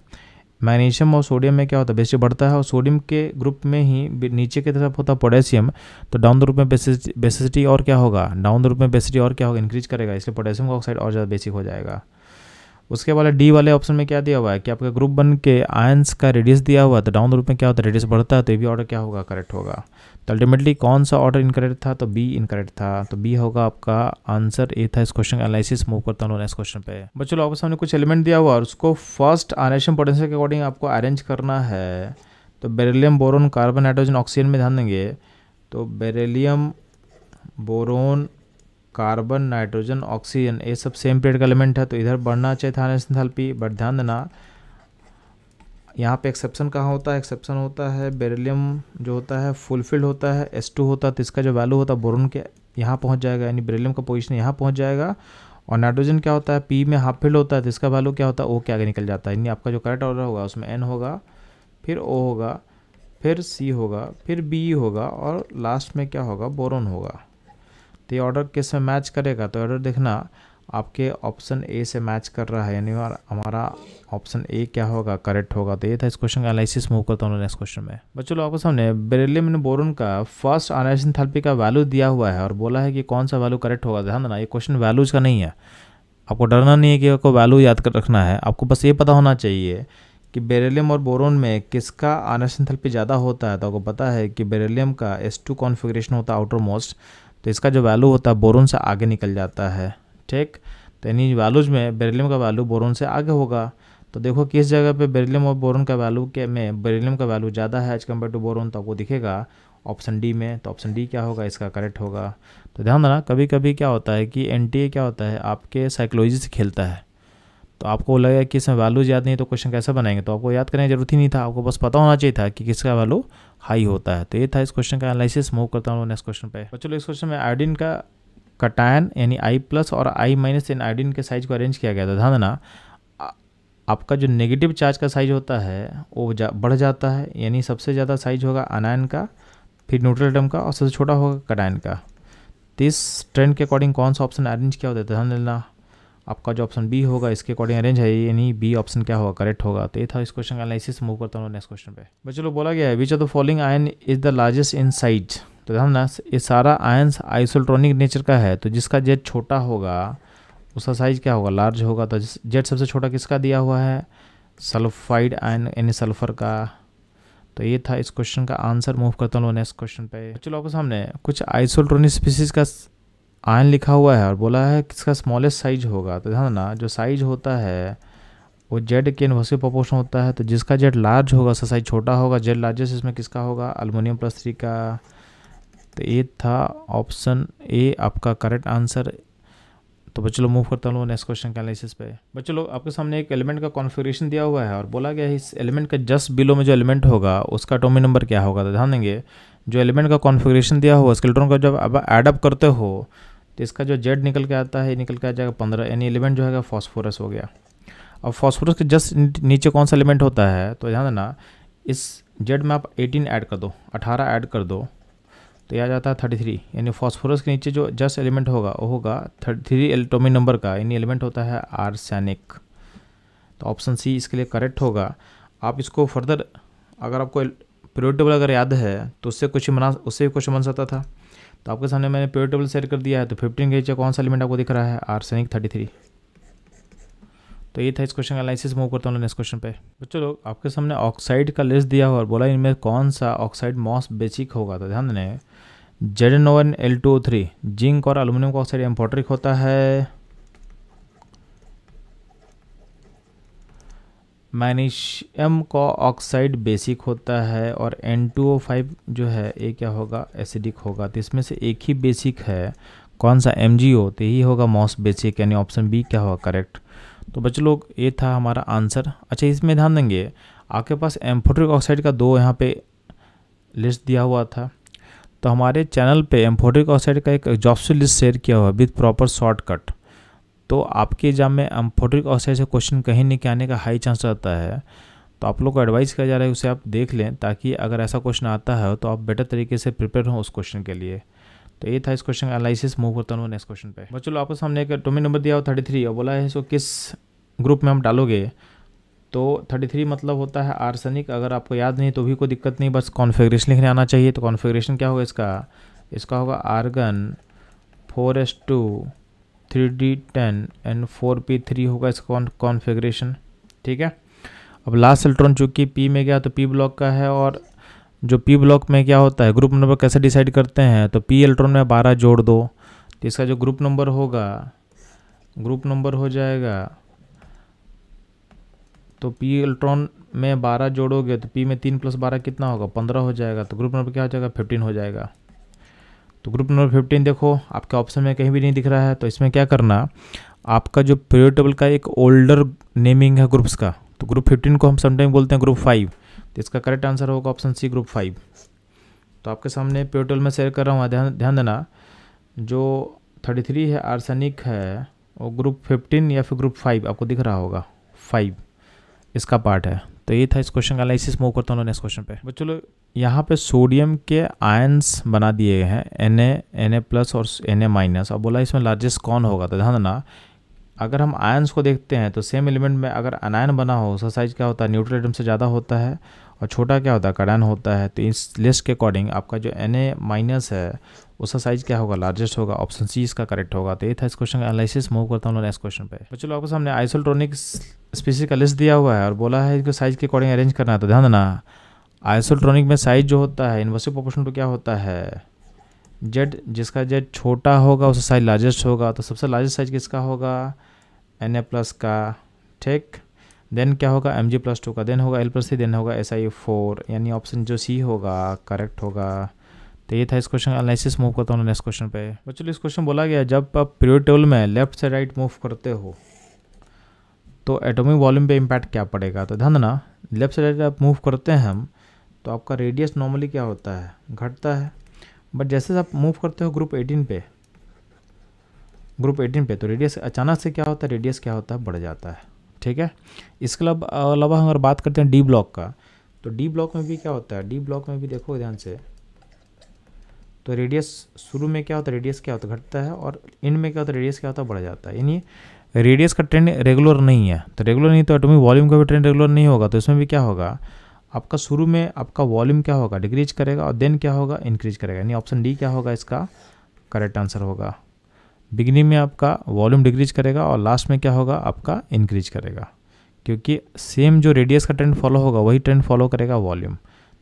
मैग्नीशियम और सोडियम में क्या होता है बेसिस बढ़ता है और सोडियम के ग्रुप में ही नीचे की तरफ होता है पोटेशियम तो डाउन द रूप में बेसिसिटी और क्या होगा डाउन द रूप में बेसिटी और क्या होगा इंक्रीज करेगा इसलिए पोटेशियम का ऑक्साइड और ज़्यादा बेसिक हो जाएगा उसके बाद डी वाले ऑप्शन में क्या दिया हुआ है कि आपका ग्रुप बन के आयंस का रेडियस दिया हुआ है तो डाउन रूप में क्या होता है रेडियस बढ़ता है तो ये भी ऑर्डर क्या होगा करेक्ट होगा तो अल्टीमेटली कौन सा ऑर्डर इनकरेक्ट था तो बी इनकरेक्ट था तो बी होगा आपका आंसर ए था इस क्वेश्चन एनालिसिस मूव करता हूँ नेक्स्ट क्वेश्चन पे बच्चों लोगों सामने कुछ एलिमेंट दिया हुआ और उसको फर्स्ट आनेशियम पोटेंशियल के अकॉर्डिंग आपको अरेंज करना है तो beryllium boron carbon hydrogen oxygen में ध्यान देंगे तो beryllium boron carbon nitrogen oxygen ये सब सेम पीरियड का एलिमेंट है तो इधर बढ़ना चाहिए था एंथैल्पी बट ध्यान देना यहाँ पे एक्सेप्शन कहाँ होता है एक्सेप्शन होता है बेरिलियम जो होता है फुलफिल्ड होता है एस टू होता है तो इसका जो वैल्यू होता है बोरोन के यहाँ पहुँच जाएगा यानी बेरिलियम का पोजिशन यहाँ पहुँच जाएगा और नाइट्रोजन क्या होता है पी में हाफ फिल्ड होता है तो इसका वैल्यू क्या होता है ओ के आगे निकल जाता है यानी आपका जो करेक्ट ऑर्डर होगा उसमें एन होगा फिर ओ होगा फिर सी होगा फिर बी होगा और लास्ट में क्या होगा बोरोन होगा तो ये ऑर्डर किस में मैच करेगा तो ऑर्डर देखना आपके ऑप्शन ए से मैच कर रहा है यानी हमारा ऑप्शन ए क्या होगा करेक्ट होगा तो ये था इस क्वेश्चन का एनालिसिस मूव करता हूँ नेक्स्ट क्वेश्चन में बच्चों लोगों के सामने बेरेलियम ने बोरन का फर्स्ट आनाइसिन थेरेपी का वैल्यू दिया हुआ है और बोला है कि कौन सा वैल्यू करेक्ट होगा ध्यान देना ये क्वेश्चन वैल्यूज का नहीं है आपको डरना नहीं है कि आपको वैल्यू याद कर रखना है आपको बस ये पता होना चाहिए कि बेरेलियम और बोरोन में किसका आनाइसिन थेरेपी ज़्यादा होता है तो आपको पता है कि बेरेलियम का एस टू कॉन्फिग्रेशन होता है आउटर मोस्ट तो इसका जो वैल्यू होता है बोरोन से आगे निकल जाता है ठीक तो यानी वैल्यूज़ में बेरिलियम का वैल्यू बोरोन से आगे होगा तो देखो किस जगह पे बेरिलियम और बोरोन का वैल्यू के में बेरिलियम का वैल्यू ज़्यादा है एज कम्पेयर टू बोरोन तो आपको दिखेगा ऑप्शन डी में तो ऑप्शन डी क्या होगा इसका करेक्ट होगा तो ध्यान देना कभी कभी क्या होता है कि एन क्या होता है आपके साइकोलॉजी से खेलता है तो आपको लगेगा कि इसमें वैल्यूज याद नहीं तो क्वेश्चन कैसे बनाएंगे तो आपको याद करने की जरूरत ही नहीं था आपको बस पता होना चाहिए था कि किसका वैल्यू हाई होता है तो ये था इस क्वेश्चन का एनालिसिस मूव करता हूँ नेक्स्ट क्वेश्चन पे तो चलो इस क्वेश्चन में आयोडीन का कटायन यानी आई प्लस और आई माइनस इन आयोडीन के साइज को अरेंज किया गया था ध्यान देना आपका जो नेगेटिव चार्ज का साइज होता है वो जा, बढ़ जाता है यानी सबसे ज़्यादा साइज होगा अनायन का फिर न्यूट्रल एटम का और सबसे छोटा होगा कटायन का तो इस ट्रेंड के अकॉर्डिंग कौन सा ऑप्शन अरेंज किया होता है ध्यान देना आपका जो ऑप्शन बी होगा इसके अकॉर्डिंग अरेंज है ये नहीं बी ऑप्शन क्या होगा करेक्ट होगा तो ये था इस क्वेश्चन का एनालिसिस मूव करता हूँ नेक्स्ट क्वेश्चन पे बच्चों लोग बोला गया है which of the following ion is the largest in size तो हम ना ये सारा आयन्स आइसोट्रॉनिक नेचर का है तो जिसका जेट छोटा होगा उसका साइज क्या होगा लार्ज होगा तो जेट सबसे छोटा किसका दिया हुआ है सल्फाइड आयन यानी सल्फर का तो ये था इस क्वेश्चन का आंसर मूव करता हूँ नेक्स्ट क्वेश्चन पे चलो आपके सामने कुछ आइसोल्ट्रोनिक स्पीसीज का आयन लिखा हुआ है और बोला है किसका स्मॉलेस्ट साइज होगा तो ध्यान ना जो साइज होता है वो जेड के इन्वर्सिव प्रोपोर्शन होता है तो जिसका जेड लार्ज होगा उसका साइज छोटा होगा जेड लार्जेस्ट इसमें किसका होगा अलमोनियम प्लस थ्री का तो ये था ऑप्शन ए आपका करेक्ट आंसर तो बच्चों लोग मूव करता हूँ नेक्स्ट क्वेश्चन के एनालिसिस पे बच्चों लोग आपके सामने एक एलिमेंट का कॉन्फ़िगरेशन दिया हुआ है और बोला गया है इस एलिमेंट का जस्ट बिलो में जो एलिमेंट होगा उसका टोमी नंबर क्या होगा तो ध्यान देंगे जो एलिमेंट का कॉन्फ़िगरेशन दिया हुआ उसके का जब आप एडअप करते हो तो इसका जो जेड निकल के आता है निकल के आ जाएगा पंद्रह यानी एलिमेंट जो है फॉस्फोरस हो गया अब फॉस्फोरस के जस्ट नीचे कौन सा एलिमेंट होता है तो ध्यान देना इस जेड में आप एटीन ऐड कर दो अठारह ऐड कर दो तो यह आ जाता है थर्टी थ्री यानी फॉस्फोरस के नीचे जो जस्ट एलिमेंट होगा वो होगा थर्टी थ्री एल्टोमी नंबर का यानी एलिमेंट होता है आर्सैनिक तो ऑप्शन सी इसके लिए करेक्ट होगा आप इसको फर्दर अगर आपको पीरियड टेबल अगर याद है तो उससे कुछ बना उससे भी क्वेश्चन बन सकता था तो आपके सामने मैंने पेयर टेबल शेयर कर दिया है तो फिफ्टीन के नीचे कौन सा एलिमेंट आपको दिख रहा है आर्सेनिक थर्टी थ्री तो ये था इस क्वेश्चन का एनालिसिस मूव करता हूँ नेक्स्ट क्वेश्चन पे बच्चों तो लोग आपके सामने ऑक्साइड का लिस्ट दिया हुआ और बोला इनमें कौन सा ऑक्साइड मॉस बेसिक होगा तो ध्यान देने Z N O N L two three zinc और एलुमिनियम का ऑक्साइड एम्पोट्रिक होता है मैग्नीशियम का ऑक्साइड बेसिक होता है और N2O5 जो है ये क्या होगा एसिडिक होगा तो इसमें से एक ही बेसिक है कौन सा एम जी तो यही होगा मॉस बेसिक यानी ऑप्शन बी क्या होगा करेक्ट तो बच्चों लोग ये था हमारा आंसर अच्छा इसमें ध्यान देंगे आपके पास एम्फोट्रिक ऑक्साइड का दो यहाँ पे लिस्ट दिया हुआ था तो हमारे चैनल पे एम्फोट्रिक ऑक्साइड का एक जॉब्स लिस्ट शेयर किया हुआ विद प्रॉपर शॉर्टकट तो आपके एग्जाम में अम्फोटिक अवसाइड से क्वेश्चन कहीं नहीं के आने का हाई चांस रहता है तो आप लोग को एडवाइस किया जा रहा है उसे आप देख लें ताकि अगर ऐसा क्वेश्चन आता है तो आप बेटर तरीके से प्रिपेयर हों उस क्वेश्चन के लिए तो ये था इस क्वेश्चन का एनालिसिस मूव करता हूँ नेक्स्ट क्वेश्चन पे बच्चों आपको सामने एक टोमी नंबर दिया हो थर्टी थ्री और बोला है इसको किस ग्रुप में हम डालोगे तो थर्टी थ्री मतलब होता है आर्सनिक अगर आपको याद नहीं तो भी कोई दिक्कत नहीं बस कॉन्फ़िगरेशन लिखने आना चाहिए तो कॉन्फ़िगरेशन क्या होगा इसका इसका होगा argon four S two three D ten and four P three होगा इसका कॉन्फिग्रेशन ठीक है अब लास्ट इलेक्ट्रॉन चूंकि पी में गया तो पी ब्लॉक का है और जो पी ब्लॉक में क्या होता है ग्रुप नंबर कैसे डिसाइड करते हैं तो पी इलेक्ट्रॉन में बारह जोड़ दो तो इसका जो ग्रुप नंबर होगा ग्रुप नंबर हो जाएगा तो पी इलेक्ट्रॉन में बारह जोड़ोगे तो पी में तीन प्लस बारह कितना होगा पंद्रह हो जाएगा तो ग्रुप नंबर क्या हो जाएगा फिफ्टीन हो जाएगा तो ग्रुप नंबर फिफ्टीन देखो आपके ऑप्शन में कहीं भी नहीं दिख रहा है तो इसमें क्या करना आपका जो पीरियड टेबल का एक ओल्डर नेमिंग है ग्रुप्स का तो ग्रुप फिफ्टीन को हम समटाइम बोलते हैं ग्रुप फाइव तो इसका करेक्ट आंसर होगा ऑप्शन सी ग्रुप फाइव तो आपके सामने पीरियड टेबल में शेयर कर रहा हूँ ध्यान ध्यान देना जो थर्टी थ्री है आर्सेनिक है वो ग्रुप फिफ्टीन या फिर ग्रुप फाइव आपको दिख रहा होगा फाइव इसका पार्ट है तो ये था इस क्वेश्चन का एनालिसिस मूव करता हूँ नेक्स्ट क्वेश्चन पे बच्चों यहाँ पे सोडियम के आयन्स बना दिए गए हैं N A N A plus और एन ए माइनस और बोला इसमें लार्जेस्ट कौन होगा तो ध्यान देना अगर हम आयन्स को देखते हैं तो सेम एलिमेंट में अगर अनायन बना हो उसका साइज क्या होता है न्यूट्रल एटम से ज़्यादा होता है और छोटा क्या होता है कड़ान होता है तो इस लिस्ट के अकॉर्डिंग आपका जो एन ए माइनस है उसका साइज क्या होगा लार्जेस्ट होगा ऑप्शन सी इसका करेक्ट होगा तो ये था इस क्वेश्चन का एनालिसिस मूव करता हूँ नेक्स्ट क्वेश्चन पे तो चलो आपको सामने आइसोट्रॉनिक स्पीसी का लिस्ट दिया हुआ है और बोला है इसके साइज के अकॉर्डिंग अरेंज करना है तो ध्यान देना आइसोट्रॉनिक में साइज जो होता है इन्वर्सिव प्रोपोर्शन टू क्या होता है जेड जिसका जेड छोटा होगा उसका साइज लार्जेस्ट होगा तो सबसे लार्जेस्ट साइज किसका होगा एन ए प्लस का ठीक देन क्या होगा एम जी प्लस टू का देन होगा एल प्लस सी देन होगा एस आई फोर यानी ऑप्शन जो सी होगा करेक्ट होगा तो ये था इस क्वेश्चन एनालिसिस मूव करता हूँ नेक्स्ट क्वेश्चन पे बच्चों इस क्वेश्चन बोला गया जब आप पीरियड टेबल में लेफ्ट से राइट मूव करते हो तो एटॉमिक वॉल्यूम पे इम्पैक्ट क्या पड़ेगा तो ध्यान देना लेफ्ट से राइट आप मूव करते हैं हम तो आपका रेडियस नॉर्मली क्या होता है घटता है बट जैसे आप मूव करते हो ग्रुप एटीन पे ग्रुप एटीन पे तो रेडियस अचानक से क्या होता है रेडियस क्या होता है बढ़ जाता है ठीक है इसके अलावा अगर बात करते हैं डी ब्लॉक का तो डी ब्लॉक में भी क्या होता है डी ब्लॉक में भी देखो ध्यान से तो रेडियस शुरू में क्या होता है रेडियस क्या होता है घटता है और इन में क्या होता है रेडियस क्या होता है बढ़ जाता है यानी रेडियस का ट्रेंड रेगुलर नहीं है तो रेगुलर नहीं तो एटोमिक वॉल्यूम का भी ट्रेंड रेगुलर नहीं होगा तो इसमें भी क्या होगा आपका शुरू में आपका वॉल्यूम क्या होगा डिक्रीज करेगा और देन क्या होगा इंक्रीज करेगा यानी ऑप्शन डी क्या होगा इसका करेक्ट आंसर होगा बिगनिंग में आपका वॉल्यूम डिक्रीज करेगा और लास्ट में क्या होगा आपका इंक्रीज करेगा क्योंकि सेम जो रेडियस का ट्रेंड फॉलो होगा वही ट्रेंड फॉलो करेगा वॉल्यूम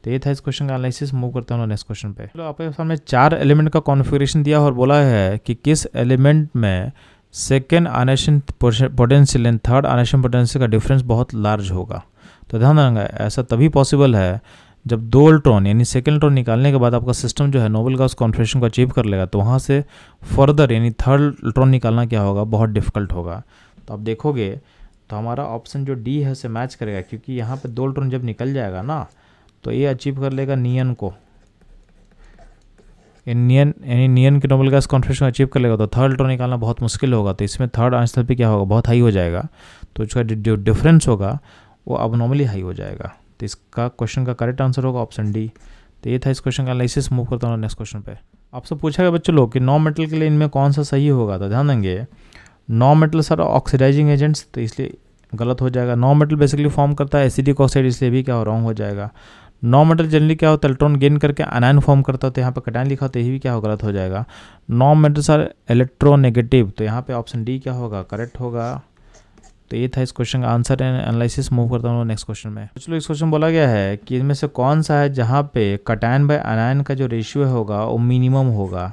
तो ये था इस क्वेश्चन का एनालिसिस मूव करता हूँ नेक्स्ट क्वेश्चन पे चलो तो आपके सामने चार एलिमेंट का कॉन्फ़िगरेशन दिया और बोला है कि किस एलिमेंट में second ionisation potential and third ionisation potential का डिफरेंस बहुत लार्ज होगा तो ध्यान रखना ऐसा तभी पॉसिबल है जब दो अल्ट्रॉन यानी सेकेंड अल्ट्रॉन निकालने के बाद आपका सिस्टम जो है नोबल गैस कॉन्फिग्रेशन को अचीव कर लेगा तो वहाँ से फर्दर यानी थर्ड अल्ट्रॉन निकालना क्या होगा बहुत डिफिकल्ट होगा तो आप देखोगे तो हमारा ऑप्शन जो डी है उसे मैच करेगा क्योंकि यहाँ पर दो अल्ट्रॉन जब निकल जाएगा ना तो ये अचीव कर लेगा नियन को नियन यानी नियन के नोबल गैस कॉन्फ्रेशन अचीव कर लेगा तो थर्ड इलेक्ट्रॉन निकालना बहुत मुश्किल होगा तो इसमें थर्ड आंसर क्या होगा बहुत हाई हो जाएगा तो इसका जो डिफरेंस होगा वो अब नॉर्मली हाई हो जाएगा तो इसका क्वेश्चन का करेक्ट आंसर होगा ऑप्शन डी तो ये था इस क्वेश्चन का एनालिसिस मूव करता हूँ नेक्स्ट क्वेश्चन पे आपसे पूछा गया बच्चों लोग कि नॉन मेटल के लिए इनमें कौन सा सही होगा तो ध्यान देंगे non metal are oxidising agents तो इसलिए गलत हो जाएगा नॉन मेटल बेसिकली फॉर्म करता है एसिडिक ऑक्साइड इसलिए भी क्या रॉन्ग हो जाएगा नॉ मेटल जनरली क्या होता है इलेक्ट्रॉन गेन करके अनायन फॉर्म करता है तो यहाँ पर कटायन लिखा होता है ये भी क्या हो गलत हो जाएगा नॉ मेटल्स आर इलेक्ट्रोनेगेटिव तो यहाँ पे ऑप्शन डी क्या होगा करेक्ट होगा तो ये था इस क्वेश्चन का आंसर एंड एनालिसिस मूव करता हूँ नेक्स्ट क्वेश्चन में चलो इस क्वेश्चन बोला गया है कि इनमें से कौन सा है जहाँ पे कटायन बाय अनायन का जो रेशियो होगा वो मिनिमम होगा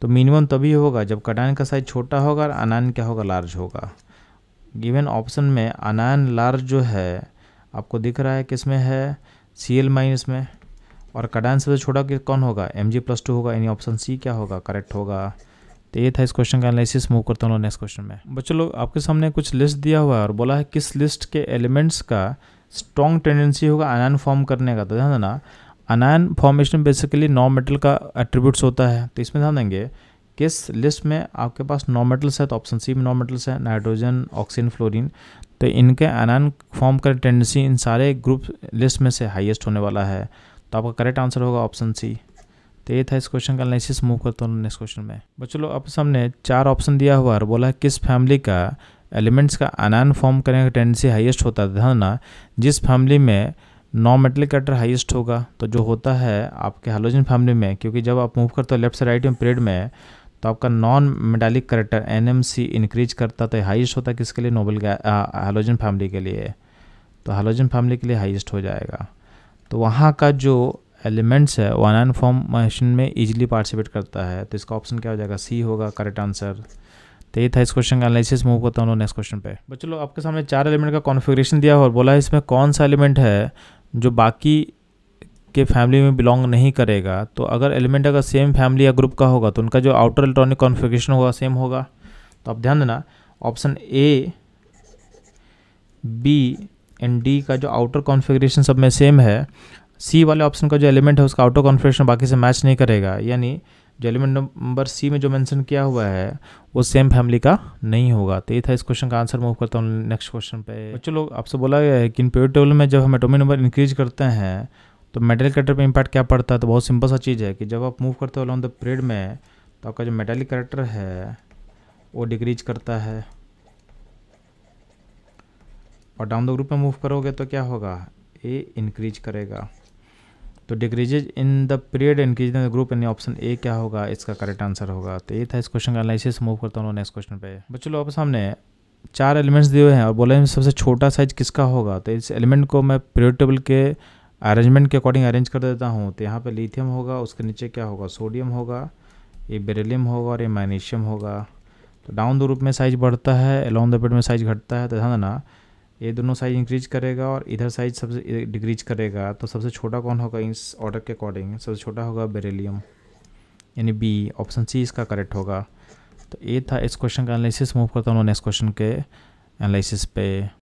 तो मिनिमम तभी होगा जब कटायन का साइज छोटा होगा और अनायन क्या होगा लार्ज होगा गिवन ऑप्शन में अनायन लार्ज जो है आपको दिख रहा है किसमें है सी एल माइनस में और कडान से तो छोड़ा कि कौन होगा एम जी प्लस टू होगा यानी ऑप्शन सी क्या होगा करेक्ट होगा तो ये था इस क्वेश्चन का एनालिसिस मूव करता हूँ नेक्स्ट क्वेश्चन में बच्चों लोग आपके सामने कुछ लिस्ट दिया हुआ है और बोला है किस लिस्ट के एलिमेंट्स का स्ट्रॉन्ग टेंडेंसी होगा अनायन फॉर्म करने का तो ध्यान देना anion formation basically non metal का एट्रीब्यूट्स होता है तो इसमें ध्यान देंगे किस लिस्ट में आपके पास नॉन मेटल्स है तो ऑप्शन सी में नॉन मेटल्स है नाइट्रोजन ऑक्सीजन फ्लोरिन तो इनके अनान फॉर्म का टेंडेंसी इन सारे ग्रुप लिस्ट में से हाईएस्ट होने वाला है तो आपका करेक्ट आंसर होगा ऑप्शन सी तो ये था इस क्वेश्चन का एनालिसिस मूव करता हूँ नेक्स्ट क्वेश्चन में बच्चों लोग अब सामने चार ऑप्शन दिया हुआ और बोला किस फैमिली का एलिमेंट्स का अनान फॉर्म करने का टेंडेंसी हाइएस्ट होता था ना जिस फैमिली में नॉन मेटलिक कैटर हाइएस्ट होगा तो जो होता है आपके हालोजन फैमिली में क्योंकि जब आप मूव करते हो लेफ्ट से राइट में पीरियड में तो आपका नॉन मेटालिक करेक्टर एन इंक्रीज करता तो हाइस्ट होता किसके लिए नोबल हाइलोजन फैमिली के लिए तो हाइलोजन फैमिली के लिए हाइस्ट हो जाएगा तो वहाँ का जो एलिमेंट्स है वन एन फॉर्मेशन में इजीली पार्टिसिपेट करता है तो इसका ऑप्शन क्या हो जाएगा सी होगा करेक्ट आंसर तो ये था इस क्वेश्चन का एनालिसिस मूव करता हूँ नेक्स्ट क्वेश्चन पे बच्चों लोग आपके सामने चार एलिमेंट का कॉन्फ़िगरेशन दिया और बोला इसमें कौन सा एलिमेंट है जो बाकी के फैमिली में बिलोंग नहीं करेगा तो अगर एलिमेंट अगर सेम फैमिली या ग्रुप का होगा तो उनका जो आउटर इलेक्ट्रॉनिक कॉन्फ़िगरेशन होगा सेम होगा तो आप ध्यान देना option A B and D का जो आउटर कॉन्फ़िगरेशन सब में सेम है सी वाले ऑप्शन का जो एलिमेंट है उसका आउटर कॉन्फ़िगरेशन बाकी से मैच नहीं करेगा यानी जो एलिमेंट नंबर सी में जो मेंशन किया हुआ है वो सेम फैमिली का नहीं होगा तो ये था इस क्वेश्चन का आंसर मूव करता हूँ नेक्स्ट क्वेश्चन पे बच्चों लोग आपसे बोला गया है कि इन पेड टेबल में जब हम एटोमी नंबर इंक्रीज करते हैं तो मेटेलिक करेक्टर पर इम्पैक्ट क्या पड़ता है तो बहुत सिंपल सा चीज़ है कि जब आप मूव करते हो अलॉन्ग द पीरियड में तो आपका जो मेटेलिक करेक्टर है वो डिक्रीज करता है और डाउन द ग्रुप में मूव करोगे तो क्या होगा ए इंक्रीज करेगा तो decreases in the period increase in the group यानी ऑप्शन ए क्या होगा इसका करेक्ट आंसर होगा तो ये था इस क्वेश्चन का एनालिसिस मूव करता हूँ नेक्स्ट क्वेश्चन पे बच्चों लोग सामने चार एलिमेंट्स दिए हुए हैं और बोले सबसे छोटा साइज किसका होगा तो इस एलिमेंट को मैं पीरियड टेबल के अरेंजमेंट के अकॉर्डिंग अरेंज कर देता हूँ तो यहाँ पे लिथियम होगा उसके नीचे क्या होगा सोडियम होगा ये बेरिलियम होगा और ये मैग्नीशियम होगा तो डाउन द रूप में साइज बढ़ता है अलॉन्ग द पेड में साइज घटता है तो ध्यान देना ये दोनों साइज इंक्रीज करेगा और इधर साइज सबसे डिक्रीज करेगा तो सबसे छोटा कौन होगा इस ऑर्डर के अकॉर्डिंग सबसे छोटा होगा बेरेलीम यानी बी ऑप्शन सी इसका करेक्ट होगा तो ये था इस क्वेश्चन का एनालिसिस मूव करता हूँ नेक्स्ट क्वेश्चन के एनालिसिस पे